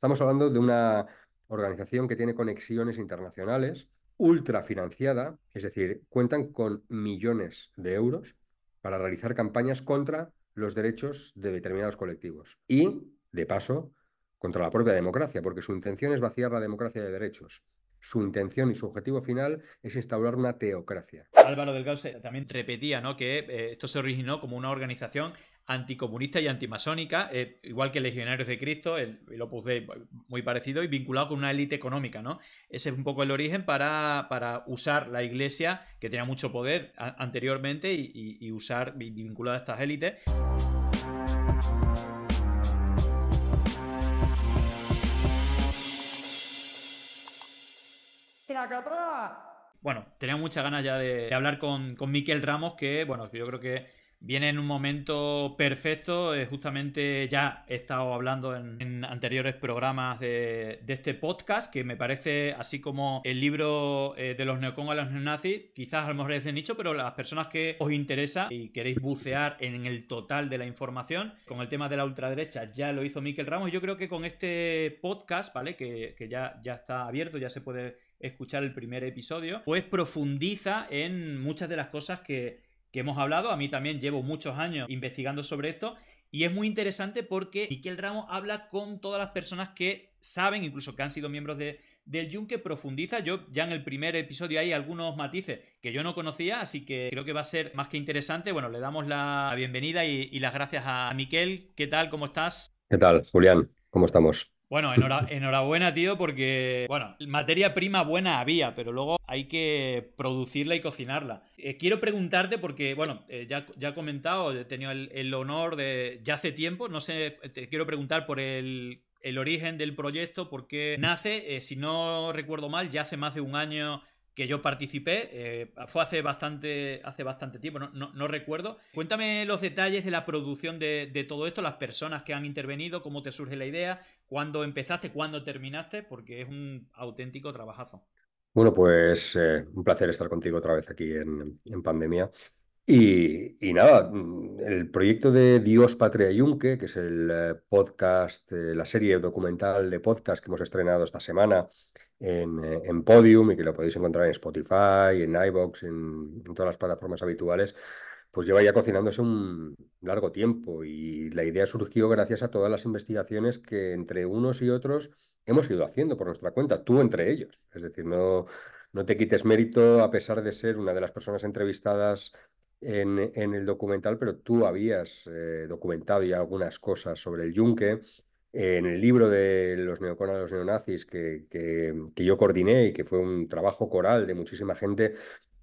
Estamos hablando de una organización que tiene conexiones internacionales, ultrafinanciada, es decir, cuentan con millones de euros para realizar campañas contra los derechos de determinados colectivos y, de paso, contra la propia democracia, porque su intención es vaciar la democracia de derechos. Su intención y su objetivo final es instaurar una teocracia. Álvaro Delgado también repetía ¿no? que eh, esto se originó como una organización anticomunista y antimasónica, eh, igual que Legionarios de Cristo, el, Opus Dei muy parecido, y vinculado con una élite económica, ¿no? Ese es un poco el origen para, usar la iglesia, que tenía mucho poder anteriormente, y, usar, y a estas élites. Bueno, tenía muchas ganas ya de, hablar con, con Miquel Ramos, que, bueno, yo creo que viene en un momento perfecto. Eh, justamente ya he estado hablando en, anteriores programas de, este podcast, que me parece así como el libro eh, de los neocon a los neonazis, quizás a lo mejor es de nicho, pero las personas que os interesa y queréis bucear en el total de la información, con el tema de la ultraderecha ya lo hizo Miquel Ramos. Yo creo que con este podcast, ¿vale? Que, ya, ya está abierto, ya se puede escuchar el primer episodio, pues profundiza en muchas de las cosas que que hemos hablado. A mí también llevo muchos años investigando sobre esto y es muy interesante porque Miquel Ramos habla con todas las personas que saben, incluso que han sido miembros de, del que profundiza. Yo ya en el primer episodio hay algunos matices que yo no conocía, así que creo que va a ser más que interesante. Bueno, le damos la bienvenida y, y las gracias a Miquel. ¿Qué tal? ¿Cómo estás? ¿Qué tal, Julián? ¿Cómo estamos? Bueno, enhorabuena, tío, porque, bueno, materia prima buena había, pero luego hay que producirla y cocinarla. Eh, quiero preguntarte, porque, bueno, eh, ya, ya he comentado, he tenido el, honor de, ya hace tiempo, no sé, te quiero preguntar por el, el origen del proyecto, por qué nace, eh, si no recuerdo mal, ya hace más de un año que yo participé, fue hace bastante, hace bastante tiempo, no, recuerdo. Cuéntame los detalles de la producción de, de, todo esto, las personas que han intervenido, cómo te surge la idea, cuándo empezaste, cuándo terminaste, porque es un auténtico trabajazo. Bueno, pues eh, un placer estar contigo otra vez aquí en, pandemia. Y, nada, mm, el proyecto de Dios, Patria y que es el eh, podcast, eh, la serie documental de podcast que hemos estrenado esta semana en, Podium y que lo podéis encontrar en Spotify, en iBox, en todas las plataformas habituales, pues lleva ya cocinándose un largo tiempo y la idea surgió gracias a todas las investigaciones que entre unos y otros hemos ido haciendo por nuestra cuenta, tú entre ellos. Es decir, no, no te quites mérito a pesar de ser una de las personas entrevistadas en, en el documental, pero tú habías eh, documentado ya algunas cosas sobre el yunque. en el libro de los neoconas, los neonazis, que, que, que yo coordiné y que fue un trabajo coral de muchísima gente,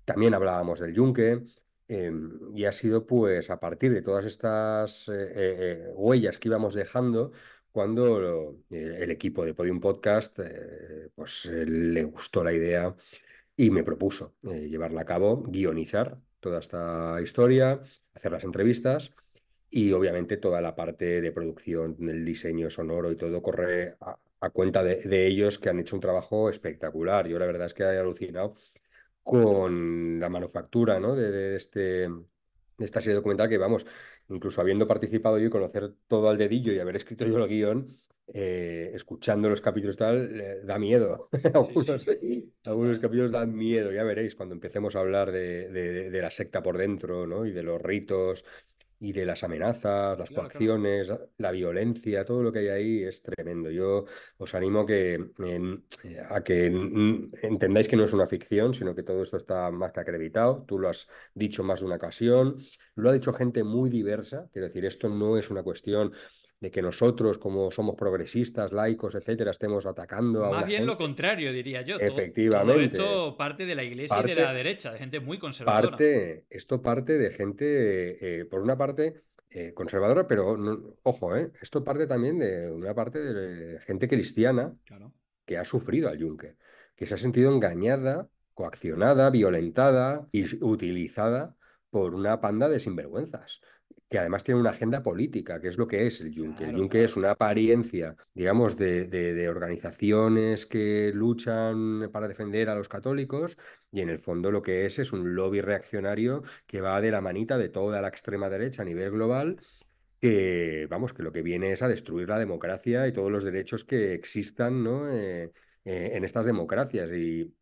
también hablábamos del yunque. Em, y ha sido pues a partir de todas estas eh, eh, huellas que íbamos dejando cuando eh, el equipo de Podium Podcast pues le gustó la idea y me propuso llevarla a cabo, guionizar toda esta historia, hacer las entrevistas y obviamente toda la parte de producción, el diseño sonoro y todo corre a, cuenta de, de ellos que han hecho un trabajo espectacular. Yo la verdad es que he alucinado con la manufactura ¿no? de, este, esta serie documental que, vamos, incluso habiendo participado yo y conocer todo al dedillo y haber escrito yo el guión, eh, escuchando los capítulos tal, eh, da miedo. algunos, capítulos dan miedo, ya veréis cuando empecemos a hablar de, de la secta por dentro, ¿no? Y de los ritos y de las amenazas, las coacciones, la violencia, todo lo que hay ahí es tremendo. Yo os animo que, em, eh, a que entendáis que no es una ficción, sino que todo esto está más que acreditado. Tú lo has dicho más de una ocasión, lo ha dicho gente muy diversa. Quiero decir, esto no es una cuestión de que nosotros, como somos progresistas, laicos, etcétera, estemos atacando a. Más bien lo contrario, diría yo. Efectivamente. Todo, esto parte de la iglesia y de la derecha, de gente muy conservadora. esto parte de gente, eh, por una parte, eh, conservadora, pero ojo, eh, esto parte también de una parte de gente cristiana que ha sufrido al Juncker, que se ha sentido engañada, coaccionada, violentada y utilizada por una panda de sinvergüenzas que además tiene una agenda política, que es lo que es el Yunque. el Yunque es una apariencia, digamos, de, de, organizaciones que luchan para defender a los católicos y en el fondo lo que es es un lobby reaccionario que va de la manita de toda la extrema derecha a nivel global que, vamos, que lo que viene es a destruir la democracia y todos los derechos que existan ¿no? Eh, eh, en estas democracias. Y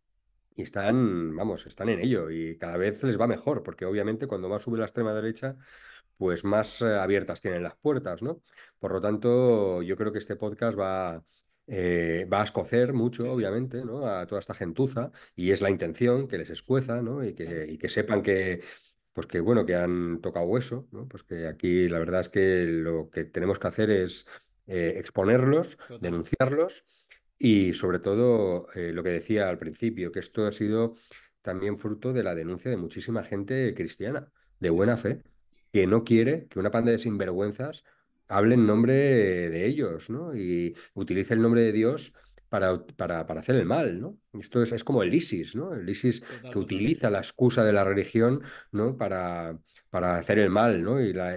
y están, vamos, están en ello y cada vez les va mejor, porque obviamente cuando más sube la extrema derecha, pues más eh, abiertas tienen las puertas, ¿no? Por lo tanto, yo creo que este podcast va, eh, va a escocer mucho, obviamente, ¿no? A toda esta gentuza, y es la intención que les escueza, ¿no? Y que, que sepan que, pues bueno, que han tocado hueso, ¿no? Pues que aquí la verdad es que lo que tenemos que hacer es eh, exponerlos, denunciarlos, y sobre todo lo que decía al principio, que esto ha sido también fruto de la denuncia de muchísima gente cristiana, de buena fe que no quiere que una panda de sinvergüenzas hable en nombre de ellos, ¿no? Y utilice el nombre de Dios para, para, hacer el mal, ¿no? Esto es, como el ISIS, ¿no? El ISIS que utiliza la excusa de la religión, ¿no? Para, para hacer el mal, ¿no? Y la,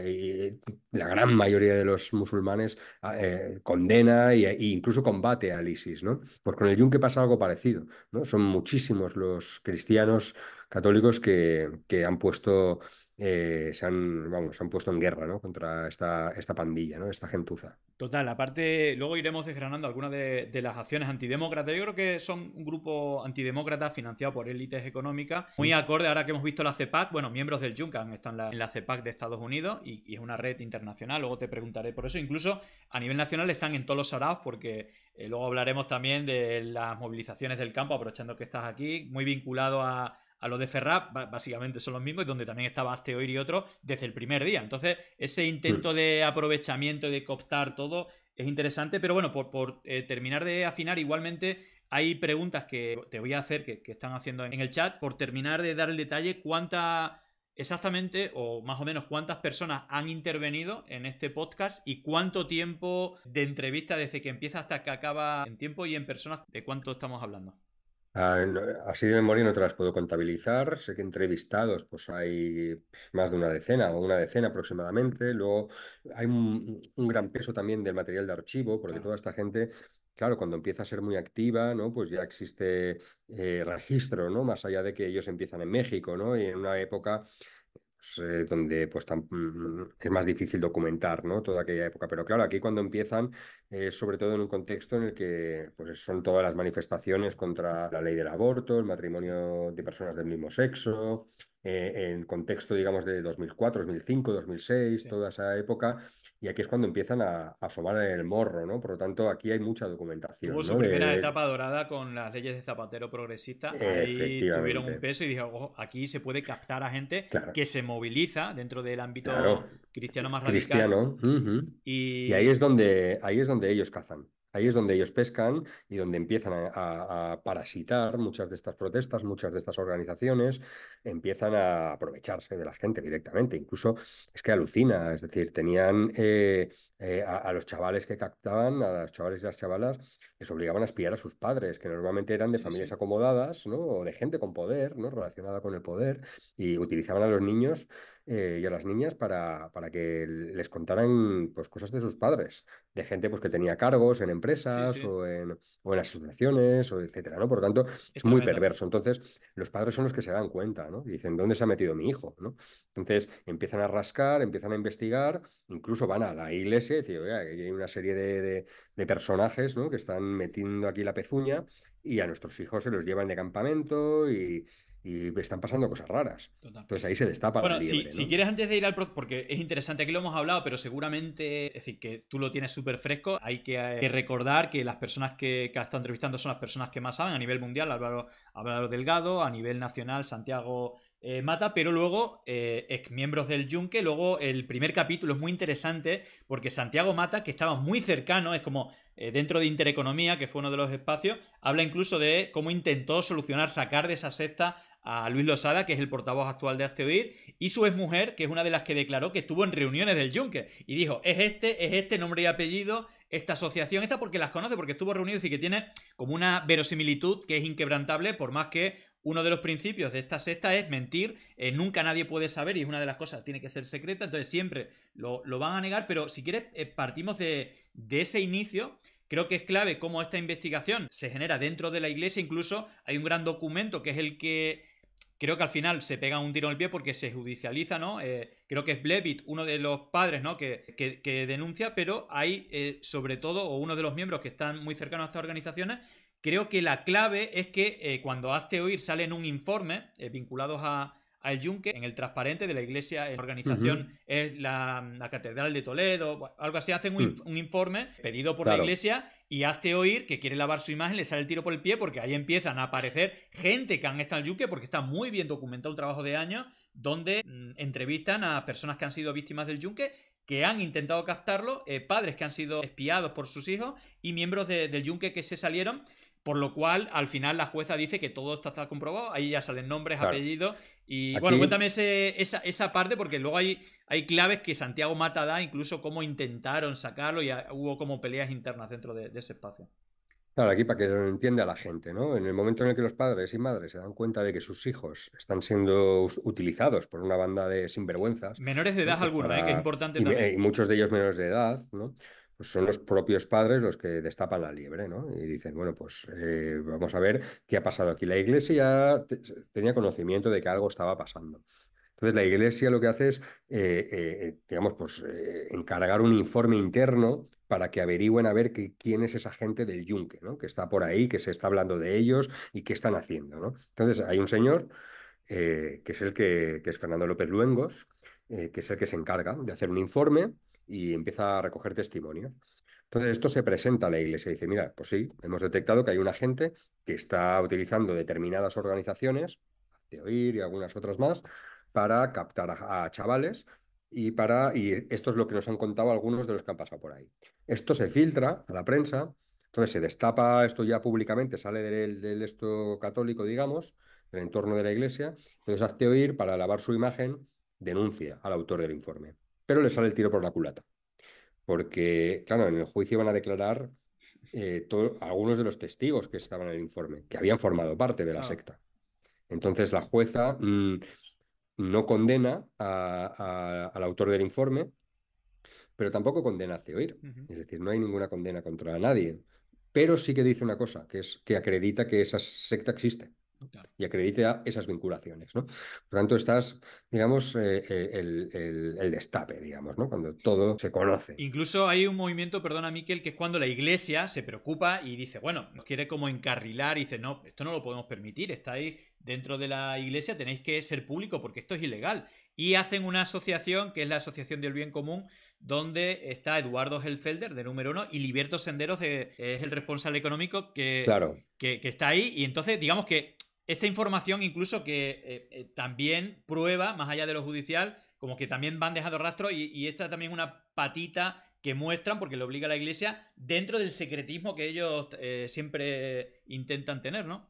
gran mayoría de los musulmanes ah, eh, condena e, incluso combate al ISIS, ¿no? Porque con el yunque pasa algo parecido, ¿no? Son muchísimos los cristianos católicos que, que han puesto eh, se, han, han puesto en guerra ¿no? contra esta, esta pandilla, ¿no? esta gentuza. Total, aparte, luego iremos desgranando algunas de, las acciones antidemócratas. Yo creo que son un grupo antidemócrata financiado por élites económicas, muy acorde ahora que hemos visto la CEPAC. Bueno, miembros del Juncan están en la, CEPAC de Estados Unidos y, es una red internacional. Luego te preguntaré por eso. Incluso a nivel nacional están en todos los saraos, porque eh, luego hablaremos también de las movilizaciones del campo, aprovechando que estás aquí, muy vinculado a a lo de Ferrap, básicamente son los mismos, donde también estaba Asteoir y otro desde el primer día. Entonces, ese intento de aprovechamiento, de cooptar todo, es interesante, pero bueno, por, eh, terminar de afinar, igualmente hay preguntas que te voy a hacer, que, que están haciendo en el chat, por terminar de dar el detalle cuánta exactamente o más o menos cuántas personas han intervenido en este podcast y cuánto tiempo de entrevista desde que empieza hasta que acaba en tiempo y en personas, de cuánto estamos hablando. Ah, así de memoria no te las puedo contabilizar. Sé que entrevistados, pues hay pues, más de una decena o una decena aproximadamente. Luego hay un, gran peso también del material de archivo, porque toda esta gente, claro, cuando empieza a ser muy activa, ¿no? Pues ya existe eh, registro, ¿no? Más allá de que ellos empiezan en México, ¿no? Y en una época donde pues mm, mm, es más difícil documentar toda aquella época. Pero claro, aquí cuando empiezan, eh, sobre todo en un contexto en el que pues, son todas las manifestaciones contra la ley del aborto, el matrimonio de personas del mismo sexo, eh, en contexto, digamos, de 2004, 2005, 2006, toda esa época, y aquí es cuando empiezan a, a asomar el morro, ¿no? Por lo tanto, aquí hay mucha documentación. Hubo su primera etapa dorada con las leyes de Zapatero progresista, ahí tuvieron un peso y dijeron, ojo, aquí se puede captar a gente que se moviliza dentro del ámbito cristiano más radical. y... y... ahí es donde ahí es donde ellos cazan. Ahí es donde ellos pescan y donde empiezan a, parasitar muchas de estas protestas, muchas de estas organizaciones, empiezan a aprovecharse de la gente directamente. Incluso es que alucina, es decir, tenían eh, eh, a, los chavales que captaban, a los chavales y las chavalas, les obligaban a espiar a sus padres, que normalmente eran de familias acomodadas, ¿no? O de gente con poder, ¿no? Relacionada con el poder, y utilizaban a los niños eh, y a las niñas para, para, que les contaran pues, cosas de sus padres, de gente pues, que tenía cargos en empresas O, en, o, en, asociaciones, o etcétera, ¿no? Por lo tanto, es muy perverso. Entonces, los padres son los que se dan cuenta, ¿no? dicen, ¿dónde se ha metido mi hijo? ¿no? Entonces, empiezan a rascar, empiezan a investigar, incluso van a la iglesia y dicen, hay una serie de, personajes ¿no? que están metiendo aquí la pezuña y a nuestros hijos se los llevan de campamento y y están pasando cosas raras. Entonces ahí se destapa. si, quieres antes de ir al proceso, porque es interesante, que lo hemos hablado, pero seguramente, es decir, que tú lo tienes súper fresco, hay que, eh, recordar que las personas que, has estado entrevistando son las personas que más saben a nivel mundial, Álvaro, Álvaro Delgado, a nivel nacional, Santiago eh, Mata, pero luego eh, ex miembros del Yunque, luego el primer capítulo es muy interesante porque Santiago Mata, que estaba muy cercano, es como eh, dentro de Intereconomía, que fue uno de los espacios, habla incluso de cómo intentó solucionar, sacar de esa secta a Luis Losada, que es el portavoz actual de Asteoir, y su exmujer, que es una de las que declaró que estuvo en reuniones del Juncker. Y dijo, es este, es este nombre y apellido, esta asociación, esta porque las conoce, porque estuvo reunido, y que tiene como una verosimilitud que es inquebrantable, por más que uno de los principios de esta sexta es mentir, eh, nunca nadie puede saber y es una de las cosas, tiene que ser secreta, entonces siempre lo, van a negar, pero si quieres eh, partimos de, de ese inicio. Creo que es clave cómo esta investigación se genera dentro de la iglesia, incluso hay un gran documento que es el que creo que al final se pega un tiro en el pie porque se judicializa, ¿no? Eh, creo que es Blevit, uno de los padres, ¿no? Que, denuncia, pero hay, eh, sobre todo, o uno de los miembros que están muy cercanos a estas organizaciones, creo que la clave es que eh, cuando hazte oír salen un informe vinculados a, al yunque en el transparente de la iglesia. En organización es la, Catedral de Toledo, algo así. Hacen mm. un, informe pedido por la iglesia y hazte oír que quiere lavar su imagen, le sale el tiro por el pie porque ahí empiezan a aparecer gente que han estado en el yunque porque está muy bien documentado el trabajo de años donde mm, entrevistan a personas que han sido víctimas del yunque que han intentado captarlo, eh, padres que han sido espiados por sus hijos y miembros del yunque que se salieron por lo cual, al final, la jueza dice que todo está, comprobado. Ahí ya salen nombres, apellidos. Y bueno, cuéntame esa, esa, parte, porque luego hay, hay claves que Santiago Mata da, incluso cómo intentaron sacarlo y ah, hubo como peleas internas dentro de, ese espacio. Claro, aquí para que lo entienda la gente, ¿no? En el momento en el que los padres y madres se dan cuenta de que sus hijos están siendo utilizados por una banda de sinvergüenzas. Menores de edad pues alguna, eh, que es importante también. Y muchos de ellos menores de edad, ¿no? pues son los propios padres los que destapan la liebre, ¿no? Y dicen, bueno, pues eh, vamos a ver qué ha pasado aquí. La iglesia tenía conocimiento de que algo estaba pasando. Entonces la iglesia lo que hace es, eh, eh, digamos, pues encargar un informe interno para que averigüen a ver quién es esa gente del yunque, ¿no? Que está por ahí, que se está hablando de ellos y qué están haciendo, ¿no? Entonces hay un señor que es el que, que es Fernando López Luengos, que es el que se encarga de hacer un informe y empieza a recoger testimonios. Entonces esto se presenta a la iglesia y dice, mira, pues sí, hemos detectado que hay una gente que está utilizando determinadas organizaciones, de oír y algunas otras más, para captar a, chavales y para y esto es lo que nos han contado algunos de los que han pasado por ahí. Esto se filtra a la prensa, entonces se destapa esto ya públicamente, sale del, esto católico, digamos, del entorno de la iglesia. Entonces hace Oír, para lavar su imagen, denuncia al autor del informe pero le sale el tiro por la culata. Porque, claro, en el juicio van a declarar eh, algunos de los testigos que estaban en el informe, que habían formado parte de la secta. Entonces la jueza mm, no condena al autor del informe, pero tampoco condena a Ceoir. Es decir, no hay ninguna condena contra nadie. Pero sí que dice una cosa, que es que acredita que esa secta existe y acredite esas vinculaciones. ¿no? Por tanto, estás, digamos, eh, eh, el, destape, digamos, ¿no? cuando todo se conoce. Incluso hay un movimiento, perdona Miquel, que es cuando la iglesia se preocupa y dice, bueno, nos quiere como encarrilar y dice, no, esto no lo podemos permitir, estáis dentro de la iglesia, tenéis que ser público porque esto es ilegal. Y hacen una asociación, que es la Asociación del Bien Común, donde está Eduardo Helfelder, de número uno, y Liberto Senderos que es el responsable económico que, que está ahí. Y entonces, digamos que esta información incluso que eh, eh, también prueba, más allá de lo judicial, como que también van dejando rastro y, y esta también una patita que muestran, porque lo obliga a la iglesia, dentro del secretismo que ellos eh, siempre intentan tener, ¿no?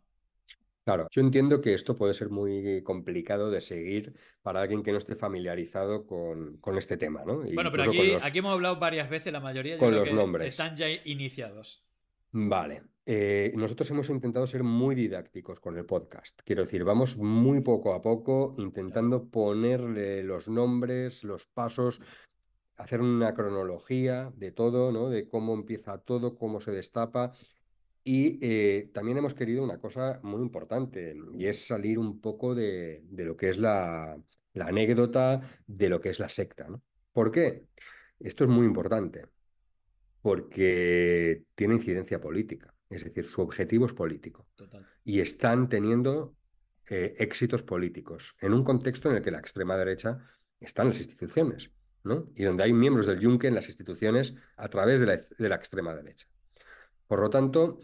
Claro, yo entiendo que esto puede ser muy complicado de seguir para alguien que no esté familiarizado con, este tema, ¿no? bueno, pero aquí, hemos hablado varias veces, la mayoría con los nombres. están ya iniciados. Vale, eh, nosotros hemos intentado ser muy didácticos con el podcast. Quiero decir, vamos muy poco a poco intentando ponerle los nombres, los pasos, hacer una cronología de todo, De cómo empieza todo, cómo se destapa. Y eh, también hemos querido una cosa muy importante y es salir un poco de, lo que es la, anécdota, de lo que es la secta. ¿Por qué? Esto es muy importante porque tiene incidencia política. Es decir, su objetivo es político. Y están teniendo eh, éxitos políticos en un contexto en el que la extrema derecha está en las instituciones, ¿no? Y donde hay miembros del Juncker en las instituciones a través de la, extrema derecha. Por lo tanto,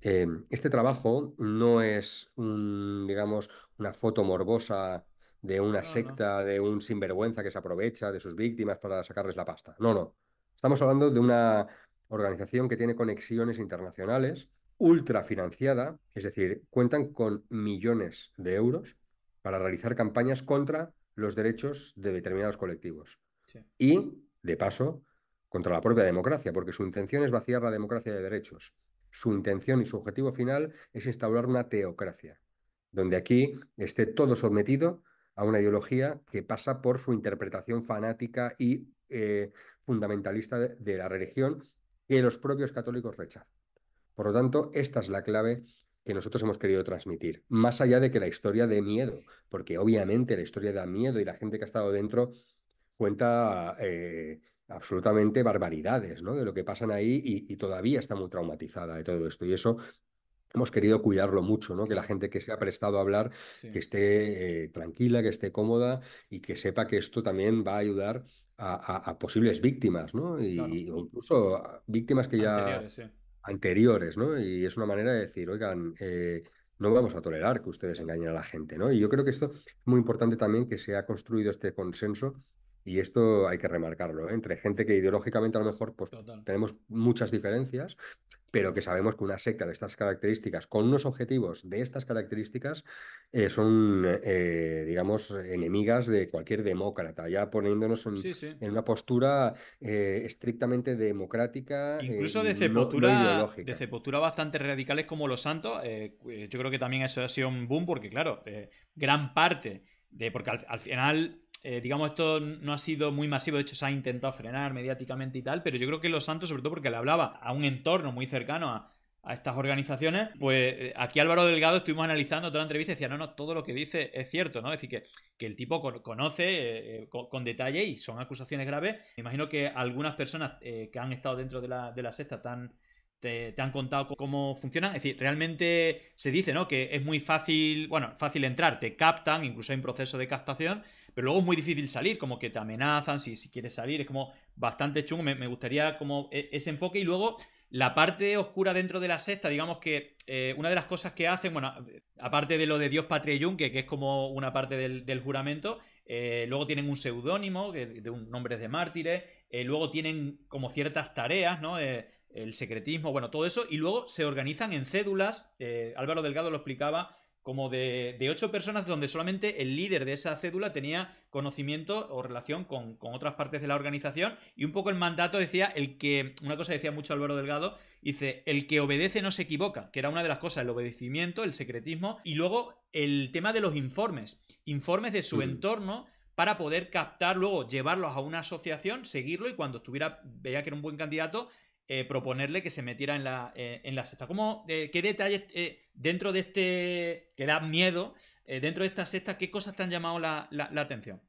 em, este trabajo no es, digamos, una foto morbosa de una secta, de un sinvergüenza que se aprovecha de sus víctimas para sacarles la pasta. No, no. Estamos hablando de una organización que tiene conexiones internacionales, ultra financiada, es decir, cuentan con millones de euros para realizar campañas contra los derechos de determinados colectivos. Y, de paso, contra la propia democracia, porque su intención es vaciar la democracia de derechos. Su intención y su objetivo final es instaurar una teocracia, donde aquí esté todo sometido a una ideología que pasa por su interpretación fanática y eh, fundamentalista de, la religión que los propios católicos rechazan. Por lo tanto, esta es la clave que nosotros hemos querido transmitir, más allá de que la historia de miedo, porque obviamente la historia da miedo y la gente que ha estado dentro cuenta eh, absolutamente barbaridades ¿no? de lo que pasan ahí y, todavía está muy traumatizada de todo esto. Y eso hemos querido cuidarlo mucho, ¿no? Que la gente que se ha prestado a hablar, que esté eh, tranquila, que esté cómoda y que sepa que esto también va a ayudar a, posibles víctimas, ¿no? Y, incluso víctimas que ya... Anteriores, ¿no? Y es una manera de decir, oigan, eh, no vamos a tolerar que ustedes engañen a la gente, ¿no? Y yo creo que esto es muy importante también que se ha construido este consenso y esto hay que remarcarlo, ¿eh? entre gente que ideológicamente a lo mejor pues, tenemos muchas diferencias, pero que sabemos que una secta de estas características, con unos objetivos de estas características, eh, son, eh, digamos, enemigas de cualquier demócrata, ya poniéndonos en, una postura eh, estrictamente democrática. Incluso de, cepotura, de cepotura bastante radicales como los santos. yo creo que también eso ha sido un boom, porque claro, gran parte de, porque al final eh, digamos, esto no ha sido muy masivo, de hecho se ha intentado frenar mediáticamente y tal, pero yo creo que Los Santos, sobre todo porque le hablaba a un entorno muy cercano a, estas organizaciones, pues eh, aquí Álvaro Delgado estuvimos analizando toda la entrevista y decía, no, no, todo lo que dice es cierto, ¿no? Es decir, que, que el tipo conoce eh, con, detalle y son acusaciones graves. Me imagino que algunas personas que han estado dentro de la, de la sexta están te, han contado cómo funcionan. Es decir, realmente se dice, ¿no? Que es muy fácil, bueno, fácil entrar, te captan, incluso hay un proceso de captación, pero luego es muy difícil salir, como que te amenazan si, si quieres salir, es como bastante chungo, me, gustaría como e, ese enfoque y luego... La parte oscura dentro de la sexta, digamos que eh, una de las cosas que hacen, bueno, aparte de lo de Dios, Patria y Yunque, que es como una parte del, juramento, eh, luego tienen un seudónimo de un nombres de mártires, eh, luego tienen como ciertas tareas, ¿no? el secretismo, bueno, todo eso, y luego se organizan en cédulas, eh, Álvaro Delgado lo explicaba, como de, ocho personas donde solamente el líder de esa cédula tenía conocimiento o relación con, otras partes de la organización y un poco el mandato decía el que, una cosa decía mucho Álvaro Delgado, dice, el que obedece no se equivoca, que era una de las cosas, el obedecimiento, el secretismo y luego el tema de los informes, informes de su entorno para poder captar luego, llevarlos a una asociación, seguirlo y cuando estuviera, veía que era un buen candidato, eh, proponerle que se metiera en la, secta. Eh, en la secta. Eh, ¿Qué detalles dentro de este que da miedo, dentro de esta secta, qué cosas te han llamado la, atención?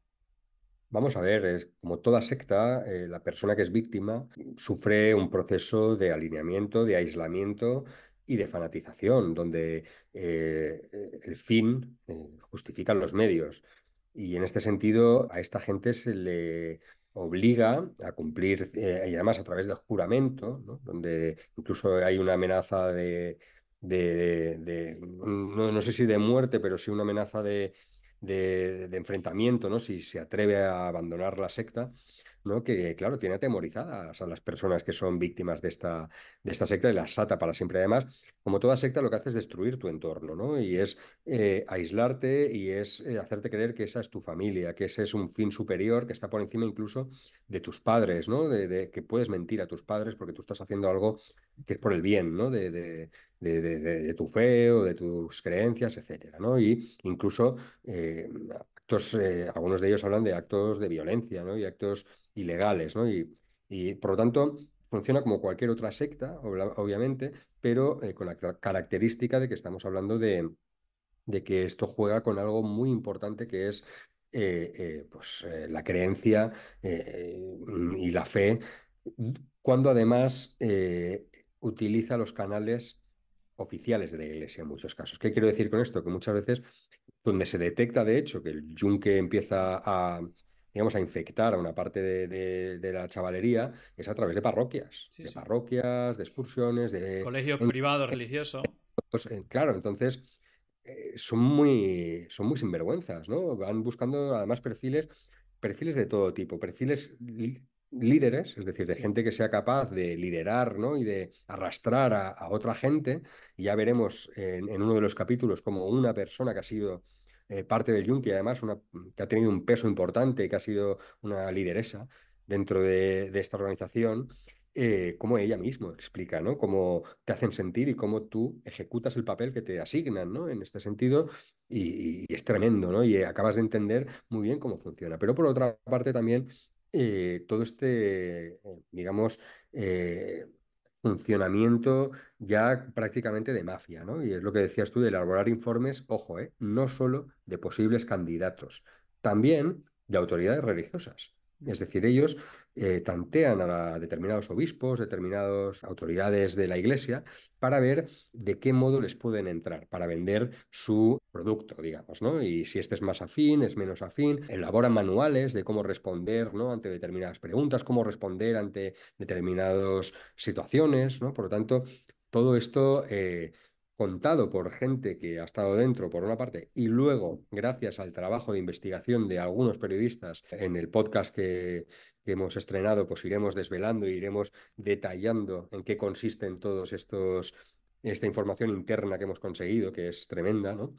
Vamos a ver, como toda secta, la persona que es víctima sufre un proceso de alineamiento, de aislamiento y de fanatización, donde el fin justifican los medios. Y en este sentido, a esta gente se le obliga a cumplir, eh, y además a través del juramento, donde incluso hay una amenaza de, no, sé si de muerte, pero sí una amenaza de, enfrentamiento, ¿no? si se atreve a abandonar la secta, que claro, tiene atemorizadas a las personas que son víctimas de esta, de esta secta y las ata para siempre. Además, como toda secta, lo que hace es destruir tu entorno, ¿no? Y es eh, aislarte y es eh, hacerte creer que esa es tu familia, que ese es un fin superior que está por encima incluso de tus padres, ¿no? De, que puedes mentir a tus padres porque tú estás haciendo algo que es por el bien, ¿no? De, de, tu fe o de tus creencias, etcétera, ¿no? Y incluso eh, eh, algunos de ellos hablan de actos de violencia ¿no? y actos ilegales, ¿no? Y, por lo tanto funciona como cualquier otra secta, obviamente, pero eh, con la característica de que estamos hablando de, que esto juega con algo muy importante que es eh, pues, la creencia y la fe, cuando además utiliza los canales oficiales de la Iglesia en muchos casos. ¿Qué quiero decir con esto? Que muchas veces donde se detecta, de hecho, que el yunque empieza a, digamos, a infectar a una parte de, la chavalería, es a través de parroquias, de parroquias, de excursiones, de... Colegio privado, privados pues, Claro, entonces eh, son, muy, son muy sinvergüenzas, ¿no? Van buscando además perfiles perfiles de todo tipo, perfiles líderes, es decir, de gente que sea capaz de liderar ¿no? y de arrastrar a, otra gente. Y ya veremos en, uno de los capítulos como una persona que ha sido eh, parte del Yunque, además que ha tenido un peso importante, que ha sido una lideresa dentro de, esta organización, eh, cómo ella misma explica, ¿no? Cómo te hacen sentir y cómo tú ejecutas el papel que te asignan, ¿no? En este sentido, y, y, es tremendo, ¿no? Y acabas de entender muy bien cómo funciona. Pero por otra parte también eh, todo este, eh, digamos, eh, funcionamiento ya prácticamente de mafia, ¿no? Y es lo que decías tú de elaborar informes, ojo, no solo de posibles candidatos, también de autoridades religiosas. Es decir, ellos eh, tantean a determinados obispos, determinadas autoridades de la iglesia, para ver de qué modo les pueden entrar, para vender su producto, digamos, ¿no? Y si este es más afín, es menos afín, elaboran manuales de cómo responder, ¿no? Ante determinadas preguntas, cómo responder ante determinadas situaciones, ¿no? Por lo tanto, todo esto... Eh, contado por gente que ha estado dentro, por una parte, y luego, gracias al trabajo de investigación de algunos periodistas en el podcast que, hemos estrenado, pues iremos desvelando, iremos detallando en qué consisten todos estos esta información interna que hemos conseguido, que es tremenda, ¿no?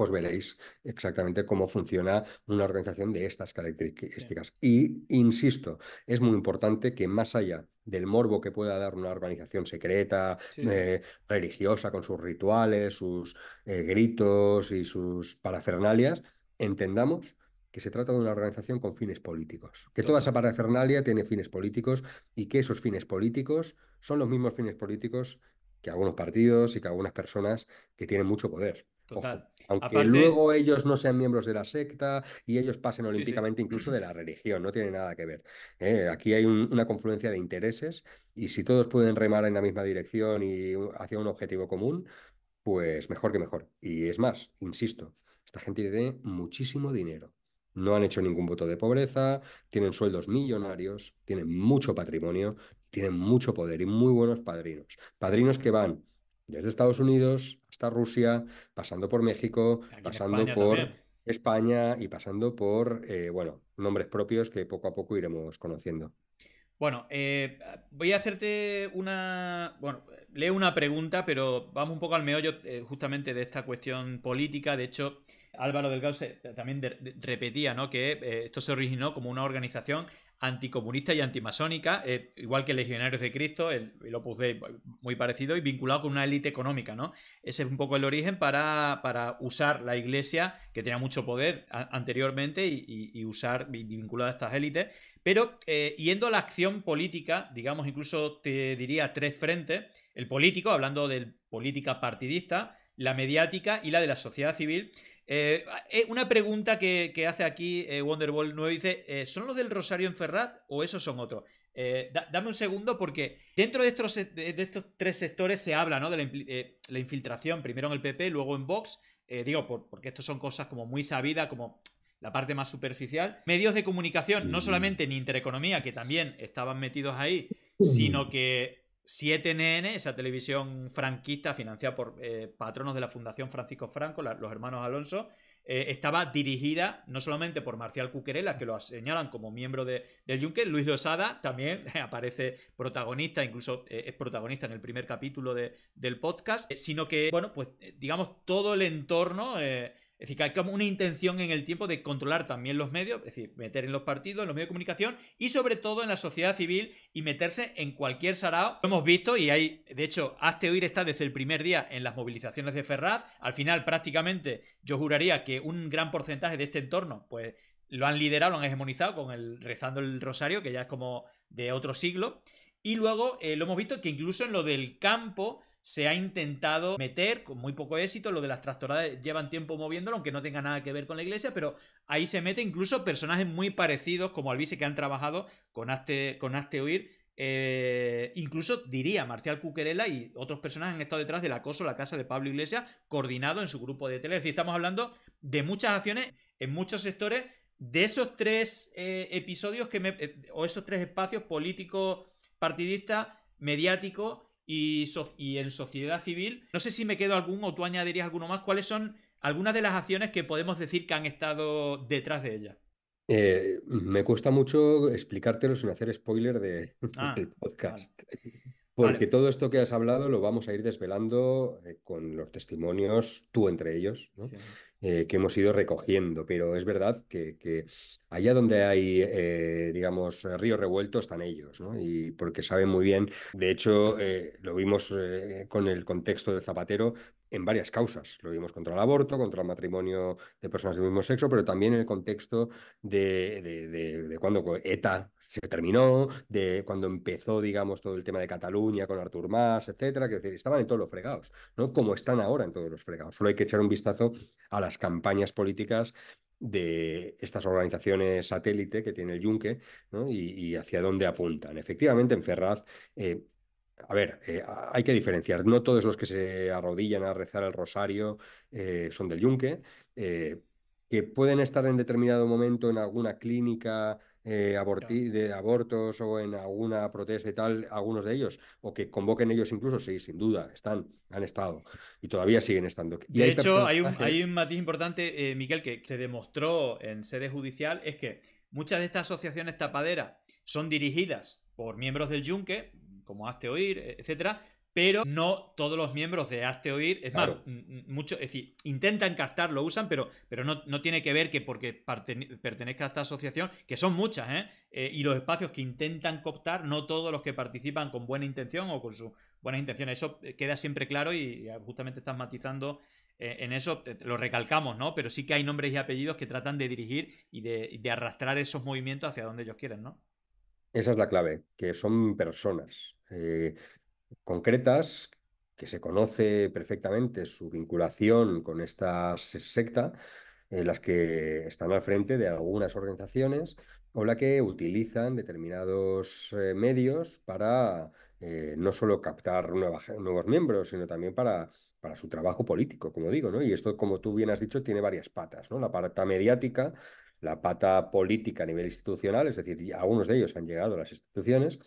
pues veréis exactamente cómo funciona una organización de estas características. Y, insisto, es muy importante que más allá del morbo que pueda dar una organización secreta, eh, religiosa, con sus rituales, sus eh, gritos y sus parafernalias, entendamos que se trata de una organización con fines políticos, que toda esa parafernalia tiene fines políticos y que esos fines políticos son los mismos fines políticos que algunos partidos y que algunas personas que tienen mucho poder aunque luego ellos no sean miembros de la secta y ellos pasen olímpicamente incluso de la religión, no tiene nada que ver. ¿eh? Aquí hay una confluencia de intereses y si todos pueden remar en la misma dirección y hacia un objetivo común, pues mejor que mejor. Y es más, insisto, esta gente tiene muchísimo dinero. No han hecho ningún voto de pobreza, tienen sueldos millonarios, tienen mucho patrimonio, tienen mucho poder y muy buenos padrinos. Padrinos que van desde Estados Unidos hasta Rusia, pasando por México, pasando por España y pasando por, eh, bueno, nombres propios que poco a poco iremos conociendo. Bueno, eh, voy a hacerte una. Bueno, leo una pregunta, pero vamos un poco al meollo eh, justamente de esta cuestión política. De hecho, Álvaro Delgado también repetía ¿no? que esto se originó como una organización anticomunista y antimasónica, eh, igual que Legionarios de Cristo, el, Opus Dei muy parecido, y vinculado con una élite económica, ¿no? Ese es un poco el origen para, usar la iglesia, que tenía mucho poder anteriormente, y, usar, y vinculada a estas élites, pero eh, yendo a la acción política, digamos incluso te diría tres frentes, el político, hablando de política partidista, la mediática y la de la sociedad civil, eh, eh, una pregunta que, hace aquí eh, Wonderball 9 dice: ¿Son los del Rosario en Ferrat o esos son otros? dame un segundo, porque dentro de estos, de estos tres sectores se habla ¿no? de la, infiltración, primero en el PP, luego en Vox. digo, porque esto son cosas como muy sabidas, como la parte más superficial. Medios de comunicación, no mm. solamente en Intereconomía, que también estaban metidos ahí, mm. sino que 7NN, esa televisión franquista financiada por eh, patronos de la Fundación Francisco Franco, los hermanos Alonso, eh, estaba dirigida no solamente por Marcial Cuquerela, que lo señalan como miembro de, del Yunque, Luis Losada también aparece protagonista, incluso eh, es protagonista en el primer capítulo del podcast, sino que, bueno, pues digamos todo el entorno... Es decir, que hay como una intención en el tiempo de controlar también los medios, es decir, meter en los partidos, en los medios de comunicación y sobre todo en la sociedad civil y meterse en cualquier sarao. Lo hemos visto y hay, de hecho, hasta Oír está desde el primer día en las movilizaciones de Ferraz. Al final, prácticamente, yo juraría que un gran porcentaje de este entorno, pues lo han liderado, lo han hegemonizado con el rezando el rosario, que ya es como de otro siglo. Y luego eh, lo hemos visto que incluso en lo del campo se ha intentado meter, con muy poco éxito, lo de las tractoradas llevan tiempo moviéndolo, aunque no tenga nada que ver con la iglesia, pero ahí se mete incluso personajes muy parecidos como Alvise que han trabajado con Aste, con eh, incluso diría Marcial Cuquerela y otros personajes han estado detrás del acoso a la casa de Pablo Iglesias, coordinado en su grupo de tele. Es estamos hablando de muchas acciones en muchos sectores de esos tres eh, episodios que eh, o esos tres espacios políticos, partidistas, mediático y, en sociedad civil. No sé si me quedo algún o tú añadirías alguno más. ¿Cuáles son algunas de las acciones que podemos decir que han estado detrás de ella? Eh, me cuesta mucho explicártelo sin hacer spoiler de, ah, del podcast. Porque todo esto que has hablado lo vamos a ir desvelando eh, con los testimonios, tú entre ellos, ¿no? Eh, que hemos ido recogiendo, pero es verdad que, allá donde hay, eh, digamos, río revuelto están ellos, ¿no? Y porque saben muy bien, de hecho, eh, lo vimos con el contexto de Zapatero en varias causas, lo vimos contra el aborto, contra el matrimonio de personas del mismo sexo, pero también en el contexto de cuando ETA se terminó, de cuando empezó, digamos, todo el tema de Cataluña con Artur Mas, etcétera, que estaban en todos los fregados, ¿no? Como están ahora en todos los fregados. Solo hay que echar un vistazo a las campañas políticas de estas organizaciones satélite que tiene el Yunque ¿no? y, hacia dónde apuntan. Efectivamente, en Ferraz, eh, a ver, eh, hay que diferenciar. No todos los que se arrodillan a rezar el rosario eh, son del Yunque, que pueden estar en determinado momento en alguna clínica eh, de abortos o en alguna protesta y tal, algunos de ellos, o que convoquen ellos incluso, sí, sin duda, están, han estado y todavía siguen estando. Y de hecho, hay un, hay un, matiz importante, eh, Miquel, que se demostró en sede judicial, es que muchas de estas asociaciones tapaderas son dirigidas por miembros del Yunque, como Hazte Oír, e, etcétera, pero no todos los miembros de Hazte Oír, es más, mucho, es decir, intentan captar, lo usan, pero, pero no, tiene que ver que porque pertenezca a esta asociación, que son muchas, ¿eh? ¿eh? y los espacios que intentan cooptar, no todos los que participan con buena intención o con sus buenas intenciones. Eso eh, queda siempre claro y justamente estás matizando eh, en eso lo recalcamos, ¿no? Pero sí que hay nombres y apellidos que tratan de dirigir y de, arrastrar esos movimientos hacia donde ellos quieren, ¿no? Esa es la clave, que son personas concretas, que se conoce perfectamente su vinculación con esta secta, las que están al frente de algunas organizaciones o la que utilizan determinados eh, medios para eh, no solo captar nuevos miembros, sino también para, para su trabajo político, como digo, ¿no? Y esto, como tú bien has dicho, tiene varias patas, ¿no? La pata mediática, la pata política a nivel institucional, es decir, algunos de ellos han llegado a las instituciones,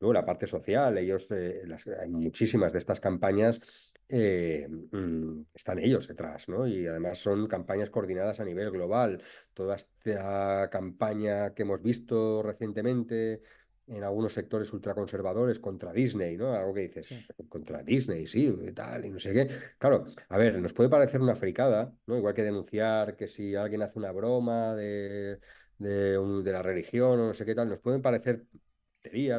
Luego la parte social, ellos, eh, hay muchísimas de estas campañas eh, mm, están ellos detrás, ¿no? Y además son campañas coordinadas a nivel global. Toda esta campaña que hemos visto recientemente en algunos sectores ultraconservadores contra Disney, ¿no? Algo que dices, contra Disney, sí, tal, y no sé qué. Claro, a ver, nos puede parecer una fricada, ¿no? Igual que denunciar que si alguien hace una broma de, de la religión o no sé qué tal, nos pueden parecer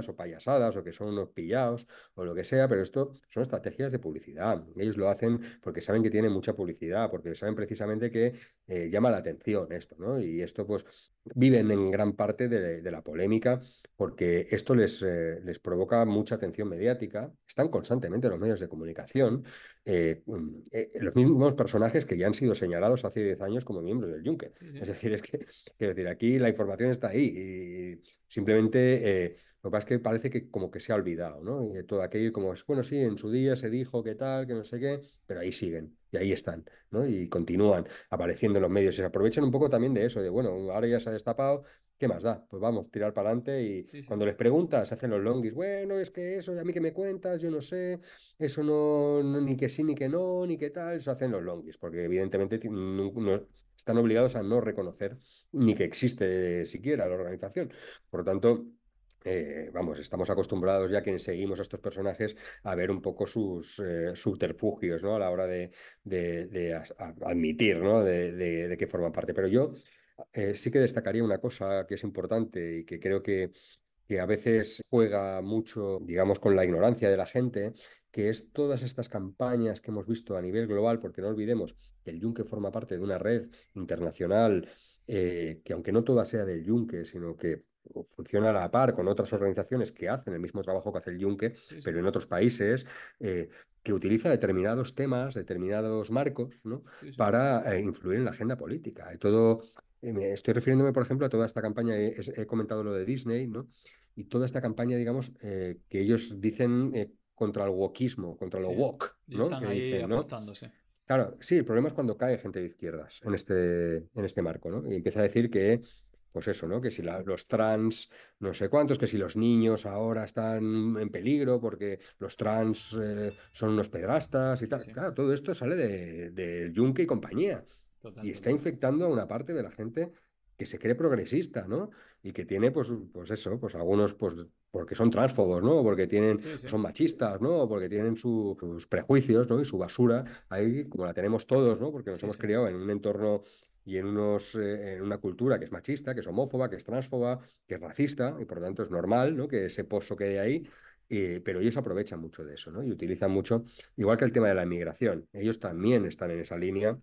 o payasadas o que son unos pillados o lo que sea, pero esto son estrategias de publicidad. Ellos lo hacen porque saben que tienen mucha publicidad, porque saben precisamente que eh, llama la atención esto, ¿no? Y esto pues viven en gran parte de, la polémica porque esto les, eh, les provoca mucha atención mediática, están constantemente los medios de comunicación, eh, mm, los mismos personajes que ya han sido señalados hace 10 años como miembros del Juncker. Es decir, es que, quiero decir, aquí la información está ahí y simplemente... Lo que pasa es que parece que como que se ha olvidado, ¿no? Y de todo aquello como es, bueno, sí, en su día se dijo qué tal, que no sé qué, pero ahí siguen y ahí están, ¿no? Y continúan apareciendo en los medios y se aprovechan un poco también de eso, de, bueno, ahora ya se ha destapado, ¿qué más da? Pues vamos, tirar para adelante y cuando les preguntas, hacen los longis, bueno, es que eso, a mí que me cuentas, yo no sé, eso no, ni que sí, ni que no, ni qué tal, eso hacen los longis, porque evidentemente están obligados a no reconocer ni que existe siquiera la organización. Por lo tanto, eh, vamos, estamos acostumbrados ya que seguimos a estos personajes a ver un poco sus eh, subterfugios, ¿no? A la hora de, admitir, ¿no? De, que forman parte. Pero yo eh, sí que destacaría una cosa que es importante y que creo que, que a veces juega mucho, digamos, con la ignorancia de la gente, que es todas estas campañas que hemos visto a nivel global, porque no olvidemos que el Yunque forma parte de una red internacional, que aunque no toda sea del Yunque, sino que funciona a la par con otras organizaciones que hacen el mismo trabajo que hace el Juncker, pero en otros países, eh, que utiliza determinados temas, determinados marcos, ¿no? para eh, influir en la agenda política. todo, eh, estoy refiriéndome, por ejemplo, a toda esta campaña, he, comentado lo de Disney, ¿no? y toda esta campaña, digamos, que ellos dicen contra el wokismo, contra lo wok, ¿no? dicen, Claro, sí, el problema es cuando cae gente de izquierdas en este, en este marco, ¿no? Y empieza a decir que pues eso, ¿no? Que si los trans, no sé cuántos, que si los niños ahora están en peligro porque los trans eh, son unos pedrastas y tal. Claro, todo esto sale del de Yunque y compañía. y está infectando a una parte de la gente que se cree progresista, ¿no? Y que tiene, pues, pues eso, pues algunos, pues, porque son transfobos, ¿no? Porque tienen, son machistas, ¿no? Porque tienen sus prejuicios, ¿no? Y su basura, ahí como la tenemos todos, ¿no? Porque nos hemos criado en un entorno y en, unos, eh, en una cultura que es machista, que es homófoba, que es transfoba, que es racista, y por lo tanto es normal ¿no? que ese pozo quede ahí. Eh, pero ellos aprovechan mucho de eso ¿no? y utilizan mucho, igual que el tema de la inmigración, ellos también están en esa línea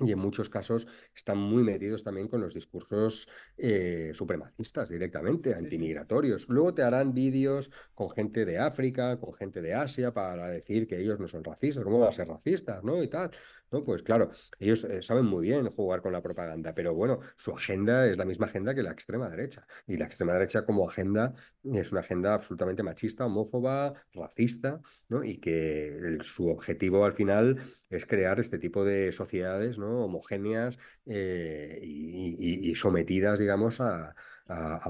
y en muchos casos están muy metidos también con los discursos eh, supremacistas directamente, antimigratorios. Luego te harán vídeos con gente de África, con gente de Asia, para decir que ellos no son racistas, cómo van a ser racistas, ¿no? Y tal. ¿no? Pues claro, ellos eh, saben muy bien jugar con la propaganda, pero bueno, su agenda es la misma agenda que la extrema derecha. Y la extrema derecha como agenda es una agenda absolutamente machista, homófoba, racista, ¿no? Y que su objetivo al final es crear este tipo de sociedades, ¿no? Homogéneas eh, y, sometidas, digamos, a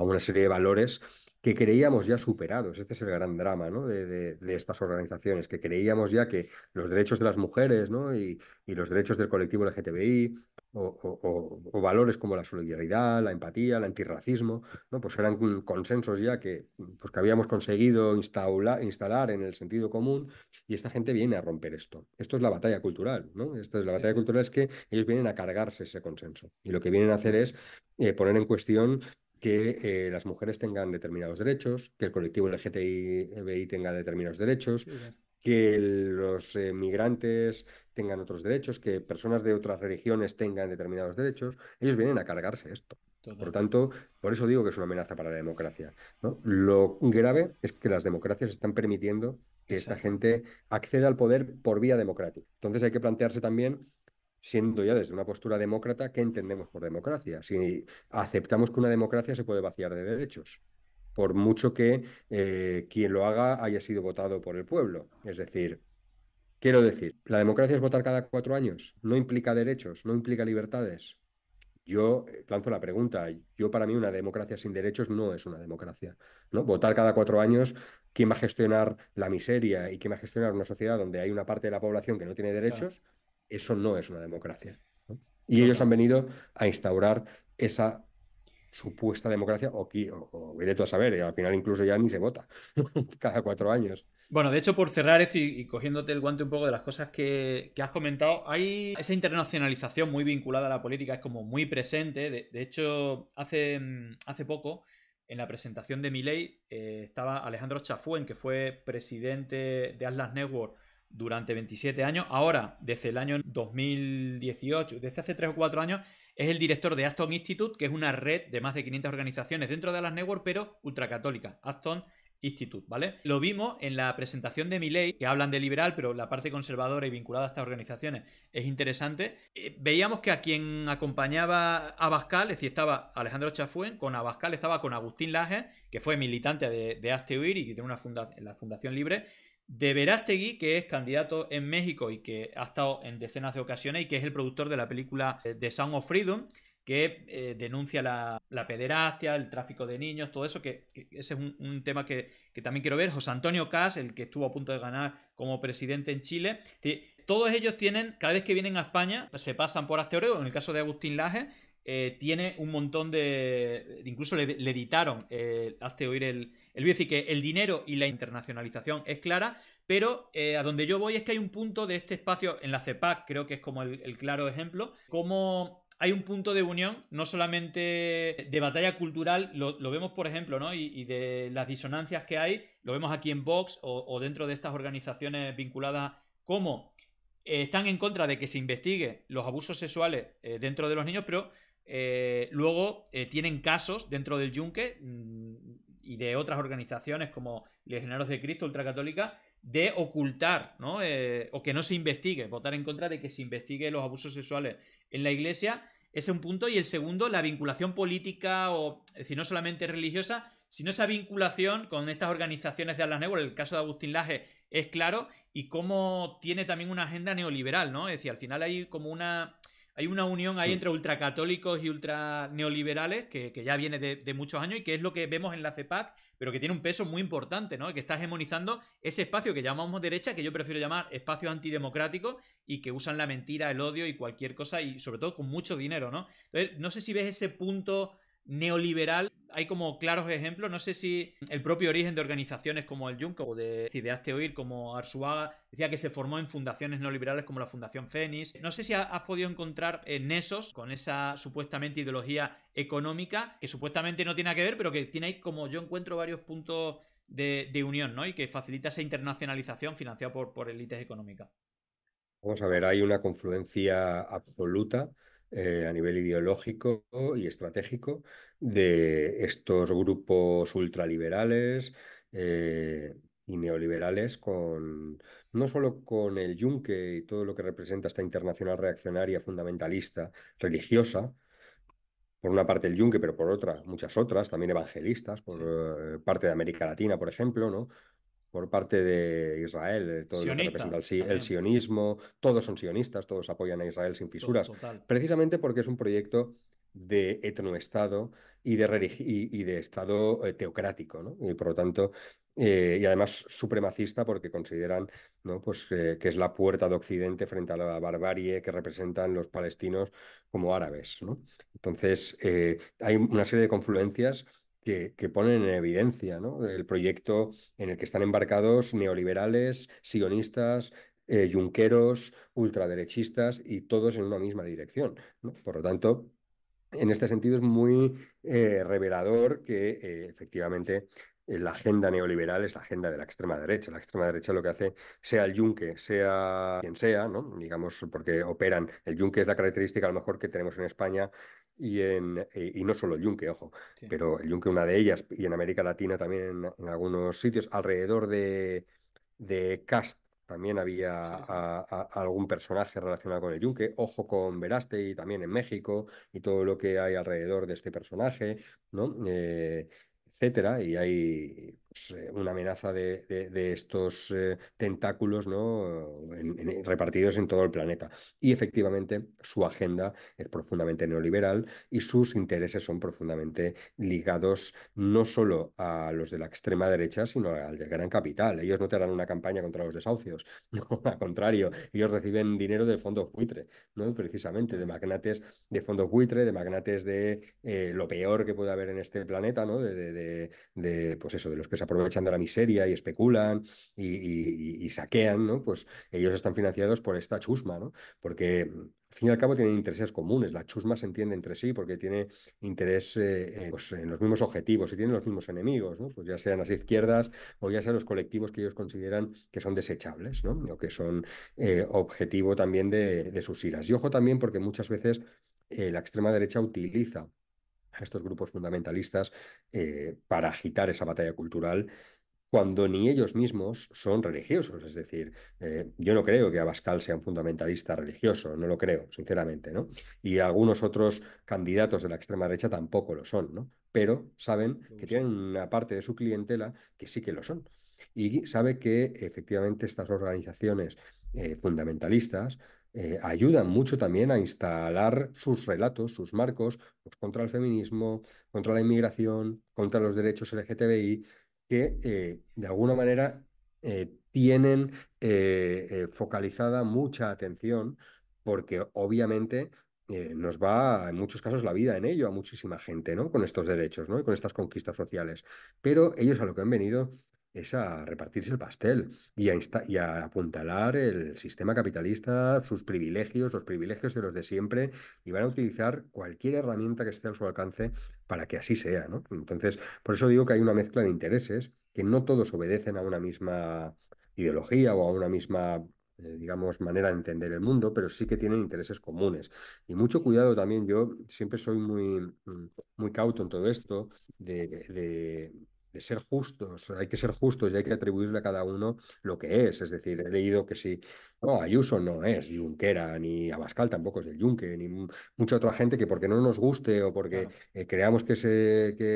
una serie de valores que creíamos ya superados. Este es el gran drama ¿no? de, estas organizaciones, que creíamos ya que los derechos de las mujeres ¿no? y, los derechos del colectivo LGTBI o, valores como la solidaridad, la empatía, el antirracismo, ¿no? pues eran consensos ya que, pues que habíamos conseguido instalar en el sentido común y esta gente viene a romper esto. Esto es la batalla cultural. ¿no? Esto es la batalla cultural es que ellos vienen a cargarse ese consenso y lo que vienen a hacer es eh, poner en cuestión que eh, las mujeres tengan determinados derechos, que el colectivo LGTBI tenga determinados derechos, que los eh, migrantes tengan otros derechos, que personas de otras religiones tengan determinados derechos. Ellos vienen a cargarse esto. Por tanto, por eso digo que es una amenaza para la democracia. Lo grave es que las democracias están permitiendo que esa esta gente acceda al poder por vía democrática. Entonces hay que plantearse también siendo ya desde una postura demócrata, ¿qué entendemos por democracia? Si aceptamos que una democracia se puede vaciar de derechos, por mucho que eh, quien lo haga haya sido votado por el pueblo. Es decir, quiero decir, la democracia es votar cada cuatro años, no implica derechos, no implica libertades. Yo eh, lanzo la pregunta, yo para mí una democracia sin derechos no es una democracia. ¿no? Votar cada cuatro años, ¿quién va a gestionar la miseria y quién va a gestionar una sociedad donde hay una parte de la población que no tiene derechos? eso no es una democracia. Y ellos han venido a instaurar esa supuesta democracia, o, o, de todo a saber, y al final incluso ya ni se vota, cada cuatro años. Bueno, de hecho, por cerrar esto y, cogiéndote el guante un poco de las cosas que, has comentado, hay esa internacionalización muy vinculada a la política, es como muy presente. De, hecho, hace, mm, hace poco, en la presentación de mi ley, eh, estaba Alejandro Chafuen, que fue presidente de Atlas Network durante 27 años. Ahora, desde el año 2018, desde hace 3 o 4 años, es el director de Aston Institute, que es una red de más de 500 organizaciones dentro de las network, pero ultracatólica. Aston Institute, ¿vale? Lo vimos en la presentación de ley que hablan de liberal, pero la parte conservadora y vinculada a estas organizaciones es interesante. Eh, veíamos que a quien acompañaba a Abascal, es decir, estaba Alejandro Chafuén, con Abascal estaba con Agustín Lage que fue militante de, de y que tiene una la Fundación Libre, de Verástegui, que es candidato en México y que ha estado en decenas de ocasiones y que es el productor de la película eh, The Sound of Freedom, que eh, denuncia la, la, pederastia, el tráfico de niños, todo eso, que, ese es un, tema que, también quiero ver. José Antonio Cas, el que estuvo a punto de ganar como presidente en Chile. Todos ellos tienen, cada vez que vienen a España, se pasan por Asteoreo, en el caso de Agustín Laje, eh, tiene un montón de... Incluso le, editaron, eh, oír el, el que el dinero y la internacionalización es clara, pero eh, a donde yo voy es que hay un punto de este espacio en la CEPAC, creo que es como el, claro ejemplo, como hay un punto de unión, no solamente de batalla cultural, lo, vemos, por ejemplo, ¿no? Y, de las disonancias que hay, lo vemos aquí en Vox o, dentro de estas organizaciones vinculadas, como eh, están en contra de que se investigue los abusos sexuales eh, dentro de los niños, pero luego tienen casos dentro del yunque, mm, y de otras organizaciones como Legionarios de Cristo, Ultracatólica, de ocultar, ¿no? Eh, o que no se investigue, votar en contra de que se investigue los abusos sexuales en la iglesia. Ese es un punto. Y el segundo, la vinculación política, o, es decir, no solamente religiosa, sino esa vinculación con estas organizaciones de Alas negras, El caso de Agustín Laje es claro. Y cómo tiene también una agenda neoliberal, ¿no? Es decir, al final hay como una hay una unión ahí entre ultracatólicos y ultraneoliberales que, que ya viene de, de, muchos años y que es lo que vemos en la CEPAC, pero que tiene un peso muy importante, ¿no? Que está hegemonizando ese espacio que llamamos derecha, que yo prefiero llamar espacio antidemocrático y que usan la mentira, el odio y cualquier cosa y sobre todo con mucho dinero, ¿no? Entonces, no sé si ves ese punto neoliberal. Hay como claros ejemplos, no sé si el propio origen de organizaciones como el Juncker o de Cideaste Oír, como Arsuaga, decía que se formó en fundaciones neoliberales como la Fundación Fénix. No sé si has podido encontrar esos, eh, con esa supuestamente ideología económica, que supuestamente no tiene que ver, pero que tiene ahí como yo encuentro varios puntos de, unión, ¿no? Y que facilita esa internacionalización financiada por, por élites económicas. Vamos a ver, hay una confluencia absoluta eh, a nivel ideológico y estratégico de estos grupos ultraliberales eh, y neoliberales con no solo con el yunque y todo lo que representa esta internacional reaccionaria fundamentalista religiosa por una parte el yunque, pero por otra, muchas otras, también evangelistas, por eh, parte de América Latina, por ejemplo, ¿no? por parte de Israel, todo el, sionismo, todos son sionistas, todos apoyan a Israel sin fisuras, precisamente porque es un proyecto de etnoestado y de, y, de estado eh, teocrático, Y por lo tanto, eh, y además supremacista porque consideran ¿no? pues, eh, que es la puerta de Occidente frente a la barbarie que representan los palestinos como árabes. Entonces, hay una serie de confluencias que, ponen en evidencia el proyecto en el que están embarcados neoliberales, sionistas, eh, yunqueros, ultraderechistas y todos en una misma dirección. Por lo tanto, en este sentido es muy eh, revelador que eh, efectivamente la agenda neoliberal es la agenda de la extrema derecha. La extrema derecha lo que hace, sea el yunque, sea quien sea, ¿no? digamos, porque operan. El yunque es la característica a lo mejor que tenemos en España y, en, eh, no solo el yunque, ojo, pero el yunque una de ellas y en América Latina también en, algunos sitios, alrededor de, de Cast también había algún personaje relacionado con el yunque, ojo con Veraste y también en México y todo lo que hay alrededor de este personaje, ¿no? Eh, etcétera, y hay pues, eh, una amenaza de, estos eh, tentáculos ¿no? repartidos en todo el planeta. Y efectivamente su agenda es profundamente neoliberal y sus intereses son profundamente ligados no solo a los de la extrema derecha, sino al del gran capital. Ellos no te harán una campaña contra los desahucios, no, al contrario, ellos reciben dinero del fondo buitre, ¿no? precisamente de magnates de fondo buitre, de magnates de eh, lo peor que puede haber en este planeta, ¿no? de, de, de pues eso, de los que aprovechando pues aprovechan de la miseria y especulan y, saquean, Pues ellos están financiados por esta chusma, Porque al fin y al cabo tienen intereses comunes, la chusma se entiende entre sí porque tiene interés eh, pues, en los mismos objetivos y tiene los mismos enemigos, Pues ya sean las izquierdas o ya sean los colectivos que ellos consideran que son desechables, ¿no? O que son eh, objetivo también de, sus iras. Y ojo también porque muchas veces eh, la extrema derecha utiliza a estos grupos fundamentalistas eh, para agitar esa batalla cultural cuando ni ellos mismos son religiosos. Es decir, eh, yo no creo que Abascal sea un fundamentalista religioso, no lo creo, sinceramente, ¿no? Y algunos otros candidatos de la extrema derecha tampoco lo son, ¿no? Pero saben que tienen una parte de su clientela que sí que lo son y sabe que efectivamente estas organizaciones eh, fundamentalistas eh, ayudan mucho también a instalar sus relatos, sus marcos pues, contra el feminismo, contra la inmigración, contra los derechos LGTBI, que eh, de alguna manera tienen focalizada mucha atención porque obviamente nos va en muchos casos la vida en ello a muchísima gente, ¿no? Con estos derechos, ¿no? Y con estas conquistas sociales. Pero ellos a lo que han venido es a repartirse el pastel y a, y apuntalar el sistema capitalista, sus privilegios, los privilegios de los de siempre, y van a utilizar cualquier herramienta que esté a su alcance para que así sea. ¿no? Entonces, por eso digo que hay una mezcla de intereses, que no todos obedecen a una misma ideología o a una misma eh, digamos, manera de entender el mundo, pero sí que tienen intereses comunes. Y mucho cuidado también, yo siempre soy muy, mm, muy cauto en todo esto, de ser justos, hay que ser justos y hay que atribuirle a cada uno lo que es. Es decir, he leído que si no, Ayuso no es Junquera, ni Abascal tampoco es del Yunque, ni mucha otra gente que porque no nos guste o porque eh, creamos que,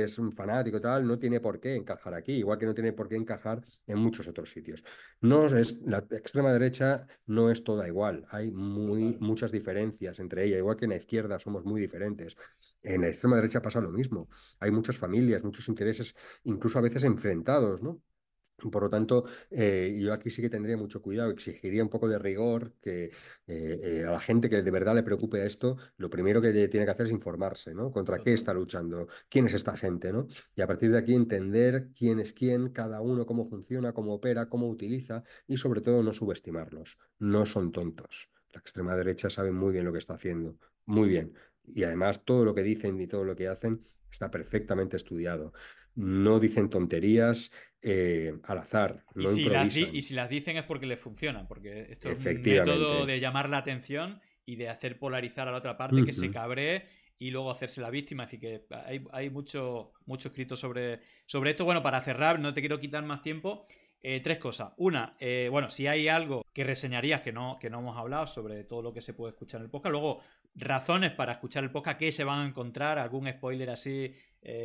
es un fanático y tal, no tiene por qué encajar aquí, igual que no tiene por qué encajar en muchos otros sitios. No es, la extrema derecha no es toda igual, hay muy, muchas diferencias entre ella, igual que en la izquierda somos muy diferentes. En la extrema derecha pasa lo mismo, hay muchas familias, muchos intereses, incluso a veces enfrentados, ¿no? Por lo tanto, eh, yo aquí sí que tendría mucho cuidado, exigiría un poco de rigor que eh, eh, a la gente que de verdad le preocupe esto, lo primero que tiene que hacer es informarse, ¿no? Contra qué está luchando, quién es esta gente, ¿no? Y a partir de aquí entender quién es quién, cada uno, cómo funciona, cómo opera, cómo utiliza y sobre todo no subestimarlos. No son tontos. La extrema derecha sabe muy bien lo que está haciendo, muy bien. Y además todo lo que dicen y todo lo que hacen está perfectamente estudiado no dicen tonterías eh, al azar. No y, si las y si las dicen es porque les funciona porque esto es un método de llamar la atención y de hacer polarizar a la otra parte que se cabree y luego hacerse la víctima. Así que hay, mucho, mucho escrito sobre, sobre esto. Bueno, para cerrar, no te quiero quitar más tiempo. Eh, tres cosas. Una, eh, bueno, si hay algo que reseñarías que no, que no hemos hablado sobre todo lo que se puede escuchar en el podcast. Luego, razones para escuchar el podcast, qué se van a encontrar, algún spoiler así,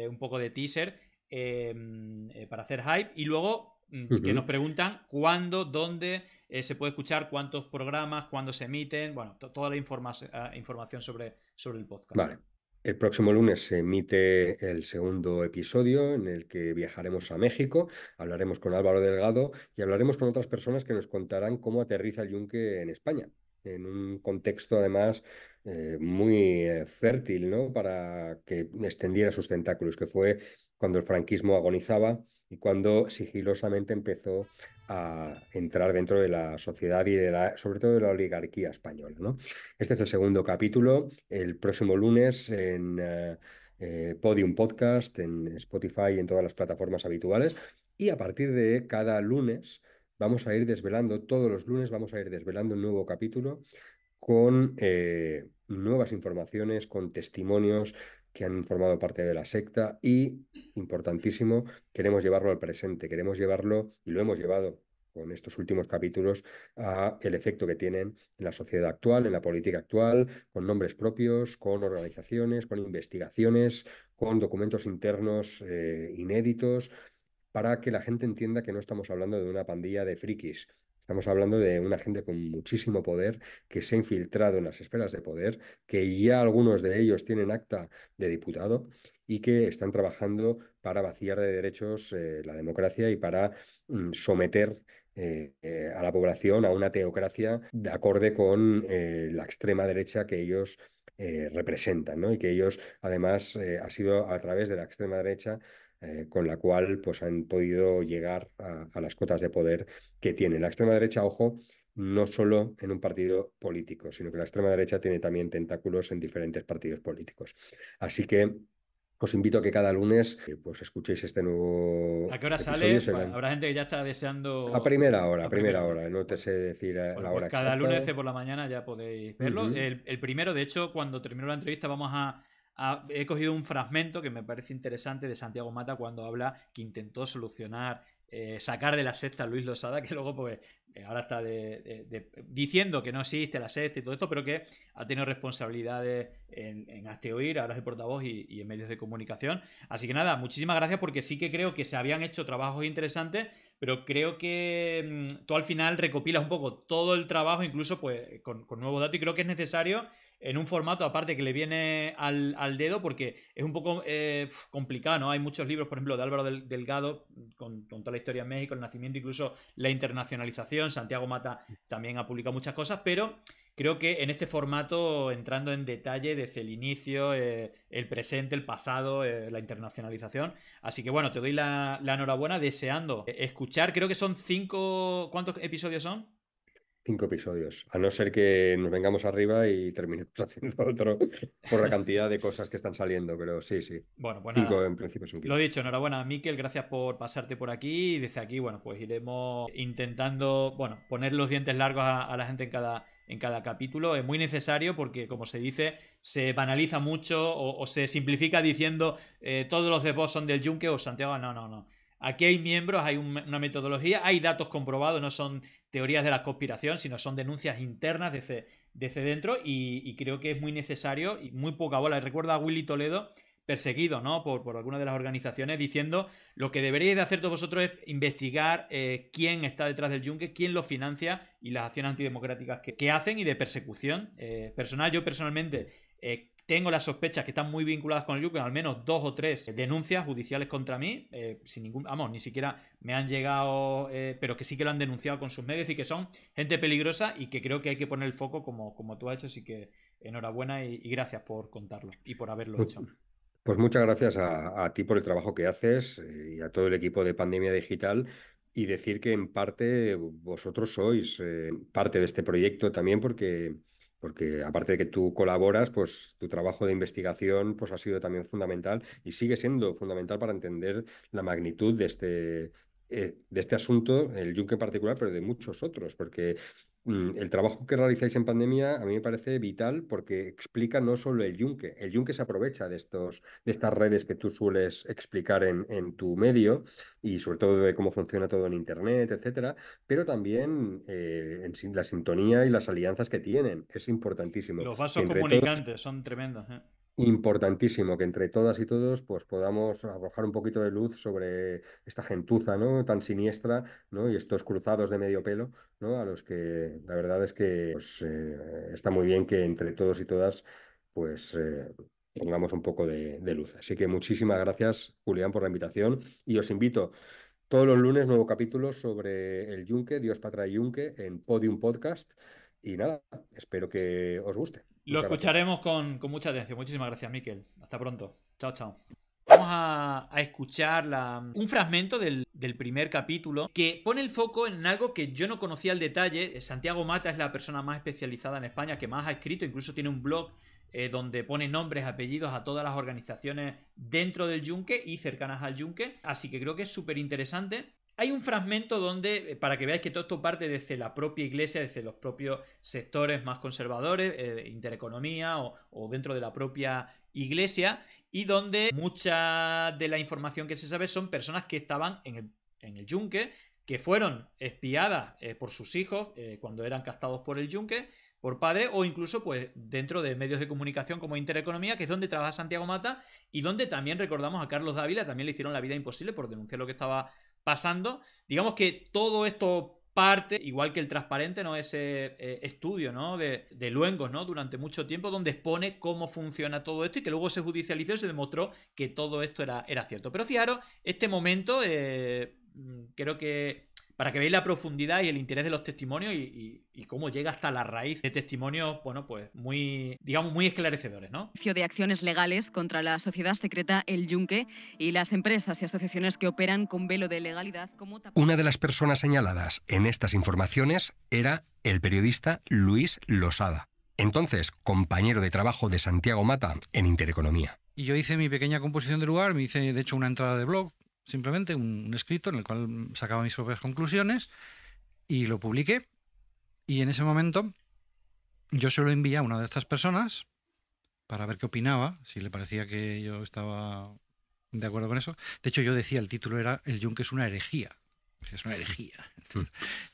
un poco de teaser. Em, eh, para hacer hype. Y luego mm, que nos preguntan cuándo, dónde eh, se puede escuchar, cuántos programas, cuándo se emiten, bueno, toda la ah, información sobre, sobre el podcast. Vale. El próximo lunes se emite el segundo episodio en el que viajaremos a México, hablaremos con Álvaro Delgado y hablaremos con otras personas que nos contarán cómo aterriza el yunque en España, en un contexto además eh, muy fértil ¿no? para que extendiera sus tentáculos, que fue cuando el franquismo agonizaba y cuando sigilosamente empezó a entrar dentro de la sociedad y de la, sobre todo de la oligarquía española. ¿no? Este es el segundo capítulo. El próximo lunes en eh, eh, Podium Podcast, en Spotify y en todas las plataformas habituales. Y a partir de cada lunes vamos a ir desvelando, todos los lunes vamos a ir desvelando un nuevo capítulo con eh, nuevas informaciones, con testimonios, que han formado parte de la secta y, importantísimo, queremos llevarlo al presente, queremos llevarlo, y lo hemos llevado con estos últimos capítulos, a el efecto que tienen en la sociedad actual, en la política actual, con nombres propios, con organizaciones, con investigaciones, con documentos internos eh, inéditos, para que la gente entienda que no estamos hablando de una pandilla de frikis, Estamos hablando de una gente con muchísimo poder que se ha infiltrado en las esferas de poder, que ya algunos de ellos tienen acta de diputado y que están trabajando para vaciar de derechos eh, la democracia y para mm, someter eh, eh, a la población a una teocracia de acorde con la extrema derecha que ellos representan, ¿no? Y que ellos, además, ha sido a través de la extrema derecha eh, con la cual pues, han podido llegar a, las cotas de poder que tiene. La extrema derecha, ojo, no solo en un partido político, sino que la extrema derecha tiene también tentáculos en diferentes partidos políticos. Así que os invito a que cada lunes eh, pues escuchéis este nuevo. ¿A qué hora sale? habrá gente ya está deseando. A primera hora, a primera, hora. No te sé decir a eh, pues la pues hora cada lunes por la mañana ya podéis verlo. el, primero, de hecho, cuando termine la entrevista, vamos a Ah, he cogido un fragmento que me parece interesante de Santiago Mata cuando habla que intentó solucionar, eh, sacar de la secta a Luis Losada, que luego pues eh, ahora está diciendo que no existe la secta y todo esto, pero que ha tenido responsabilidades en, en Asteoir, ahora es el portavoz y, en medios de comunicación. Así que nada, muchísimas gracias porque sí que creo que se habían hecho trabajos interesantes, pero creo que mm, tú al final recopilas un poco todo el trabajo, incluso pues con, con nuevos datos y creo que es necesario en un formato aparte que le viene al, dedo porque es un poco eh, complicado, ¿no? Hay muchos libros, por ejemplo, de Álvaro Delgado, mm, con, toda la historia en México, el nacimiento, incluso la internacionalización. Santiago Mata mm. también ha publicado muchas cosas, pero creo que en este formato, entrando en detalle desde el inicio, eh, el presente, el pasado, eh, la internacionalización. Así que bueno, te doy la enhorabuena, deseando escuchar, creo que son cinco, ¿cuántos episodios son? cinco episodios, a no ser que nos vengamos arriba y terminemos haciendo otro por la cantidad de cosas que están saliendo, pero sí, sí. Bueno, bueno. cinco en principio son Lo dicho, enhorabuena, Miquel, gracias por pasarte por aquí y desde aquí, bueno, pues iremos intentando, bueno, poner los dientes largos a, la gente en cada en cada capítulo. Es muy necesario porque, como se dice, se banaliza mucho o, se simplifica diciendo eh, todos los de vos son del Yunque o Santiago. No, no, no. Aquí hay miembros, hay una metodología, hay datos comprobados, no son teorías de la conspiración, sino son denuncias internas desde, dentro y, creo que es muy necesario y muy poca bola. Recuerdo a Willy Toledo perseguido ¿no? por, alguna de las organizaciones diciendo lo que deberíais de hacer todos vosotros es investigar eh, quién está detrás del yunque, quién lo financia y las acciones antidemocráticas que, que hacen y de persecución eh, personal. Yo personalmente eh, tengo las sospechas que están muy vinculadas con el Yukon, al menos dos o tres denuncias judiciales contra mí, eh, sin ningún, vamos, ni siquiera me han llegado, eh, pero que sí que lo han denunciado con sus medios y que son gente peligrosa y que creo que hay que poner el foco como, como tú has hecho, así que enhorabuena y, gracias por contarlo y por haberlo pues, hecho. Pues muchas gracias a, ti por el trabajo que haces eh, y a todo el equipo de Pandemia Digital, y decir que en parte vosotros sois parte de este proyecto también porque porque aparte de que tú colaboras, pues tu trabajo de investigación pues, ha sido también fundamental y sigue siendo fundamental para entender la magnitud de este, eh, de este asunto, el yunque en particular, pero de muchos otros, porque Mm, el trabajo que realizáis en pandemia a mí me parece vital porque explica no solo el yunque, el yunque se aprovecha de, estos, de estas redes que tú sueles explicar en, en tu medio y sobre todo de cómo funciona todo en Internet, etcétera, pero también eh, la sintonía y las alianzas que tienen, es importantísimo. Los vasos comunicantes son tremendos. ¿eh? importantísimo que entre todas y todos pues podamos arrojar un poquito de luz sobre esta gentuza ¿no? tan siniestra ¿no? y estos cruzados de medio pelo ¿no? a los que la verdad es que pues, eh, está muy bien que entre todos y todas pues eh, pongamos un poco de, luz. Así que muchísimas gracias Julián por la invitación y os invito todos los lunes nuevo capítulo sobre el yunque, Dios, para y Yunque en Podium Podcast y nada, espero que os guste. Lo escucharemos con, mucha atención. Muchísimas gracias, Miquel. Hasta pronto. Chao, chao. Vamos a, escuchar la, un fragmento del, primer capítulo que pone el foco en algo que yo no conocía al detalle. Eh, Santiago Mata es la persona más especializada en España que más ha escrito, incluso tiene un blog eh, donde pone nombres, apellidos a todas las organizaciones dentro del yunque y cercanas al yunque. Así que creo que es súper interesante hay un fragmento donde, eh, para que veáis que todo esto parte desde la propia iglesia, desde los propios sectores más conservadores, eh, intereconomía o, dentro de la propia iglesia, y donde mucha de la información que se sabe son personas que estaban en el, yunque, que fueron espiadas eh, por sus hijos cuando eran castados por el yunque, por padre, o incluso pues dentro de medios de comunicación como Intereconomía, que es donde trabaja Santiago Mata, y donde también recordamos a Carlos Dávila, también le hicieron la vida imposible por denunciar lo que estaba pasando. Digamos que todo esto parte, igual que el transparente, ¿no? Ese eh, estudio, ¿no? De, de, Luengos, ¿no? Durante mucho tiempo, donde expone cómo funciona todo esto y que luego se judicializó y se demostró que todo esto era, era cierto. Pero fijaros, este momento eh, mm, creo que para que veáis la profundidad y el interés de los testimonios y, cómo llega hasta la raíz de testimonios, bueno, pues muy, digamos, muy esclarecedores, ¿no? De acciones legales contra la sociedad secreta El Yunque y las empresas y asociaciones que operan con velo de legalidad como... Una de las personas señaladas en estas informaciones era el periodista Luis Losada, entonces compañero de trabajo de Santiago Mata en Intereconomía. Y yo hice mi pequeña composición de lugar, me hice de hecho una entrada de blog simplemente un, escrito en el cual sacaba mis propias conclusiones y lo publiqué. Y en ese momento yo se lo envié a una de estas personas para ver qué opinaba, si le parecía que yo estaba de acuerdo con eso. De hecho, yo decía, el título era El yunque es una herejía. Es una herejía. Mm.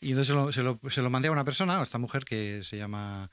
y entonces se lo, se lo, mandé a una persona, a esta mujer que se llama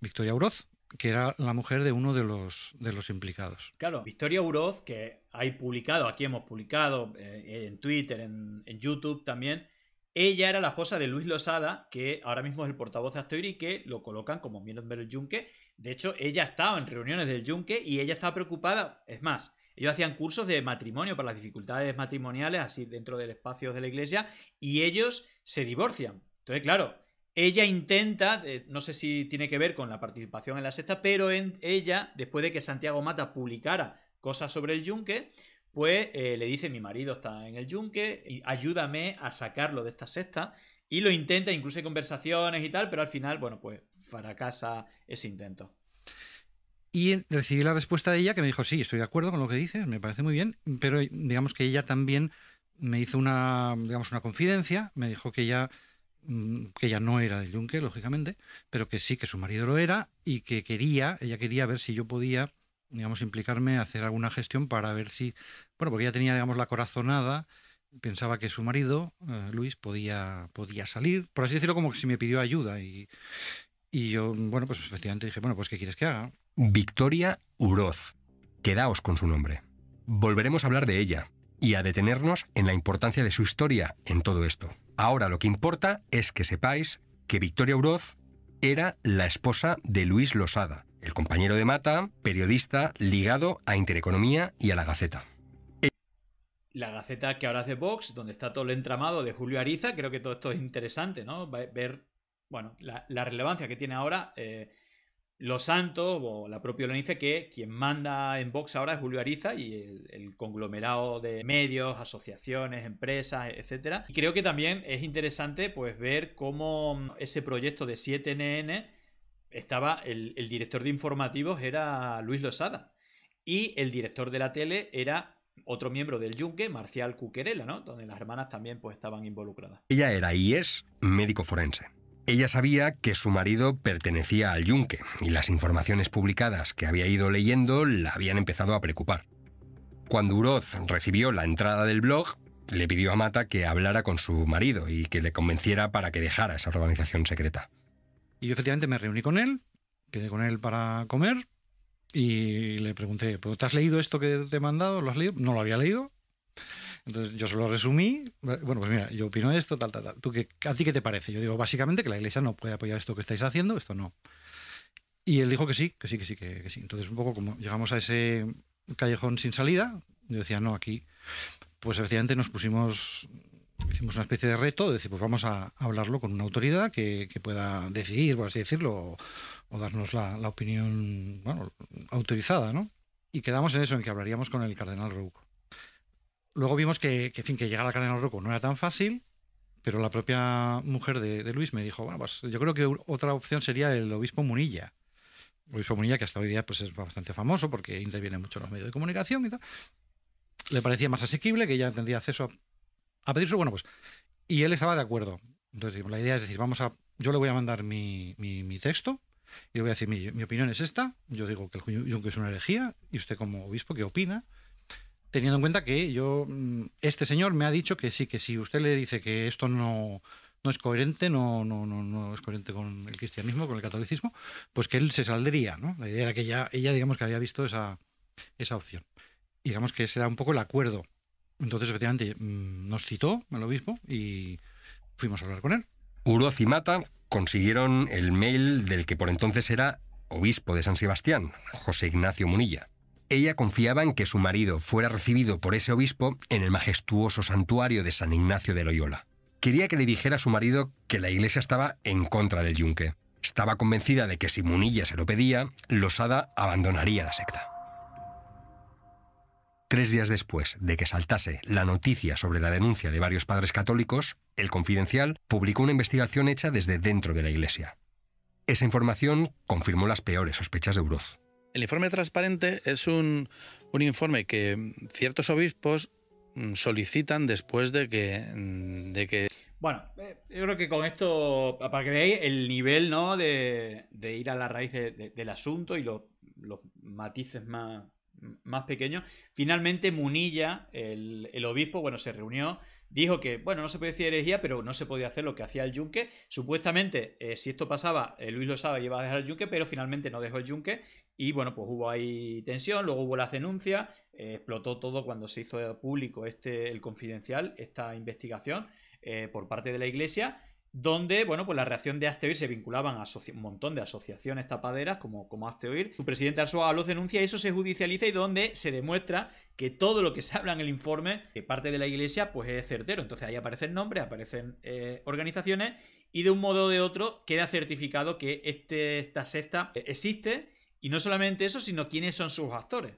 Victoria Uroz, que era la mujer de uno de los, de los implicados. Claro, Victoria Uroz, que hay publicado, aquí hemos publicado eh, en Twitter, en, YouTube también, ella era la esposa de Luis Losada, que ahora mismo es el portavoz de y que lo colocan como miembro del Yunque. De hecho, ella estaba en reuniones del Yunque y ella estaba preocupada, es más, ellos hacían cursos de matrimonio para las dificultades matrimoniales, así dentro del espacio de la iglesia, y ellos se divorcian. Entonces, claro, ella intenta, eh, no sé si tiene que ver con la participación en la sexta, pero en ella, después de que Santiago Mata publicara cosas sobre el yunque, pues eh, le dice mi marido está en el yunque, y ayúdame a sacarlo de esta sexta. Y lo intenta, incluso hay conversaciones y tal, pero al final, bueno, pues fracasa ese intento. Y recibí la respuesta de ella que me dijo, sí, estoy de acuerdo con lo que dices, me parece muy bien, pero digamos que ella también me hizo una, digamos, una confidencia, me dijo que ella Mm, que ella no era del Yunque, lógicamente, pero que sí que su marido lo era y que quería, ella quería ver si yo podía, digamos, implicarme, hacer alguna gestión para ver si, bueno, porque ella tenía, digamos, la corazonada, pensaba que su marido, eh, Luis, podía, podía salir, por así decirlo, como que si me pidió ayuda y, y yo, bueno, pues efectivamente dije, bueno, pues ¿qué quieres que haga? Victoria Uroz, quedaos con su nombre. Volveremos a hablar de ella y a detenernos en la importancia de su historia en todo esto. Ahora lo que importa es que sepáis que Victoria Uroz era la esposa de Luis Losada, el compañero de Mata, periodista ligado a Intereconomía y a la Gaceta. La Gaceta que ahora hace Vox, donde está todo el entramado de Julio Ariza, creo que todo esto es interesante, ¿no? Ver, bueno, la, relevancia que tiene ahora eh, los Santos, o la propia Lonice, que quien manda en Vox ahora es Julio Ariza y el, conglomerado de medios, asociaciones, empresas, etcétera. Y creo que también es interesante pues ver cómo mm, ese proyecto de 7NN estaba, el, director de informativos era Luis Losada y el director de la tele era otro miembro del Yunque, Marcial Cuquerela, ¿no? Donde las hermanas también pues estaban involucradas. Ella era y es médico forense. Ella sabía que su marido pertenecía al yunque y las informaciones publicadas que había ido leyendo la habían empezado a preocupar. Cuando Uroz recibió la entrada del blog, le pidió a Mata que hablara con su marido y que le convenciera para que dejara esa organización secreta. Y yo efectivamente me reuní con él, quedé con él para comer y le pregunté, ¿te has leído esto que te he mandado? ¿Lo has leído? No lo había leído. Entonces yo se lo resumí, eh, bueno, pues mira, yo opino esto, tal, tal, tal. ¿Tú qué, ¿A ti qué te parece? Yo digo, básicamente que la iglesia no puede apoyar esto que estáis haciendo, esto no. Y él dijo que sí, que sí, que sí, que, sí. Entonces un poco como llegamos a ese callejón sin salida, yo decía, no, aquí, pues efectivamente nos pusimos hicimos una especie de reto de decir, pues vamos a hablarlo con una autoridad que, pueda decidir, por así decirlo, o, darnos la, opinión bueno, autorizada, ¿no? Y quedamos en eso, en que hablaríamos con el cardenal Rouco. Luego vimos que, que, fin, que llegar a la cadena Rocco no era tan fácil, pero la propia mujer de, Luis me dijo, bueno, pues yo creo que otra opción sería el obispo Munilla. obispo Munilla, que hasta hoy día pues, es bastante famoso porque interviene mucho en los medios de comunicación y tal. Le parecía más asequible, que ya tendría acceso a, pedir su, bueno, pues... Y él estaba de acuerdo. Entonces, la idea es decir, vamos a... Yo le voy a mandar mi, texto, y le voy a decir, mi, opinión es esta, yo digo que el Junque es una herejía, y usted como obispo, ¿qué opina? teniendo en cuenta que yo, mm, este señor me ha dicho que sí, que si usted le dice que esto no, no es coherente, no, no, no, no es coherente con el cristianismo, con el catolicismo, pues que él se saldría, ¿no? La idea era que ella, ella digamos que había visto esa, esa opción. digamos que ese era un poco el acuerdo. Entonces, efectivamente, mm, nos citó al obispo y fuimos a hablar con él. Uroz y Mata consiguieron el mail del que por entonces era obispo de San Sebastián, José Ignacio Munilla. Ella confiaba en que su marido fuera recibido por ese obispo en el majestuoso santuario de San Ignacio de Loyola. Quería que le dijera a su marido que la iglesia estaba en contra del yunque. Estaba convencida de que si Munilla se lo pedía, Losada abandonaría la secta. Tres días después de que saltase la noticia sobre la denuncia de varios padres católicos, El Confidencial publicó una investigación hecha desde dentro de la iglesia. Esa información confirmó las peores sospechas de Uroz. El informe transparente es un, un informe que ciertos obispos mm, solicitan después de que, mm, de que... Bueno, eh, yo creo que con esto, para que veáis el nivel ¿no? de, de ir a la raíz del asunto y los, matices más, más pequeños, finalmente Munilla, el, el obispo, bueno, se reunió dijo que, bueno, no se podía decir herejía, pero no se podía hacer lo que hacía el yunque. Supuestamente, eh, si esto pasaba, eh, Luis lo sabe, iba a dejar el yunque, pero finalmente no dejó el yunque. Y bueno, pues hubo ahí tensión, luego hubo las denuncias, eh, explotó todo cuando se hizo público este, el confidencial, esta investigación por parte de la iglesia donde, bueno, pues la reacción de Asteoir se vinculaban a un montón de asociaciones tapaderas como, como Asteoir. Su presidente Arsoa los denuncia y eso se judicializa y donde se demuestra que todo lo que se habla en el informe de parte de la iglesia pues es certero. Entonces ahí aparecen nombres, aparecen eh, organizaciones y de un modo o de otro queda certificado que este, esta secta eh, existe y no solamente eso, sino quiénes son sus actores.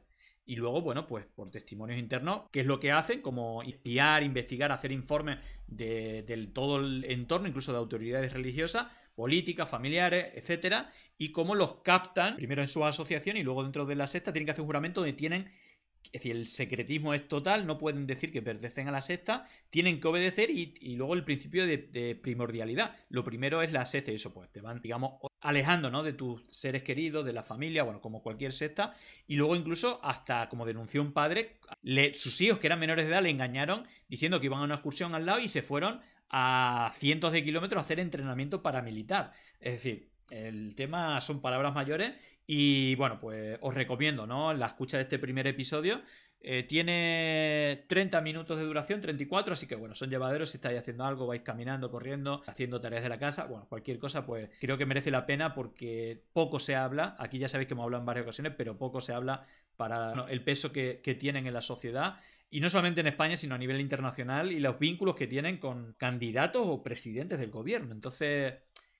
Y luego, bueno, pues por testimonios internos, qué es lo que hacen, como espiar, investigar, hacer informes de, del todo el entorno, incluso de autoridades religiosas, políticas, familiares, etcétera, y cómo los captan, primero en su asociación y luego dentro de la secta, tienen que hacer un juramento donde tienen es decir, el secretismo es total, no pueden decir que pertenecen a la secta, tienen que obedecer y, luego el principio de, primordialidad. Lo primero es la secta y eso pues te van, digamos, alejando, De tus seres queridos, de la familia, bueno, como cualquier secta. Y luego incluso hasta, como denunció un padre, sus hijos que eran menores de edad le engañaron diciendo que iban a una excursión al lado y se fueron a cientos de kilómetros a hacer entrenamiento paramilitar. Es decir, el tema son palabras mayores y bueno, pues os recomiendo, ¿no? La escucha de este primer episodio. Eh, tiene 30 minutos de duración, 34, así que bueno, son llevaderos. Si estáis haciendo algo, vais caminando, corriendo, haciendo tareas de la casa, bueno, cualquier cosa, pues creo que merece la pena porque poco se habla. Aquí ya sabéis que hemos hablado en varias ocasiones, pero poco se habla para el peso que, tienen en la sociedad y no solamente en España, sino a nivel internacional y los vínculos que tienen con candidatos o presidentes del gobierno. Entonces,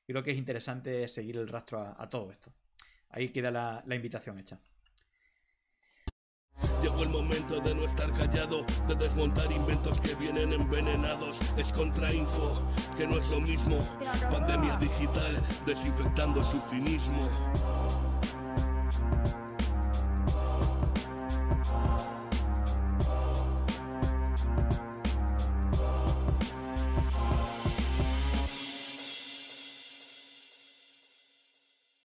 creo que es interesante seguir el rastro a todo esto. Ahí queda la, invitación hecha. Llegó el momento de no estar callado, de desmontar inventos que vienen envenenados. Es contra info que no es lo mismo. Pandemia digital, desinfectando su finismo.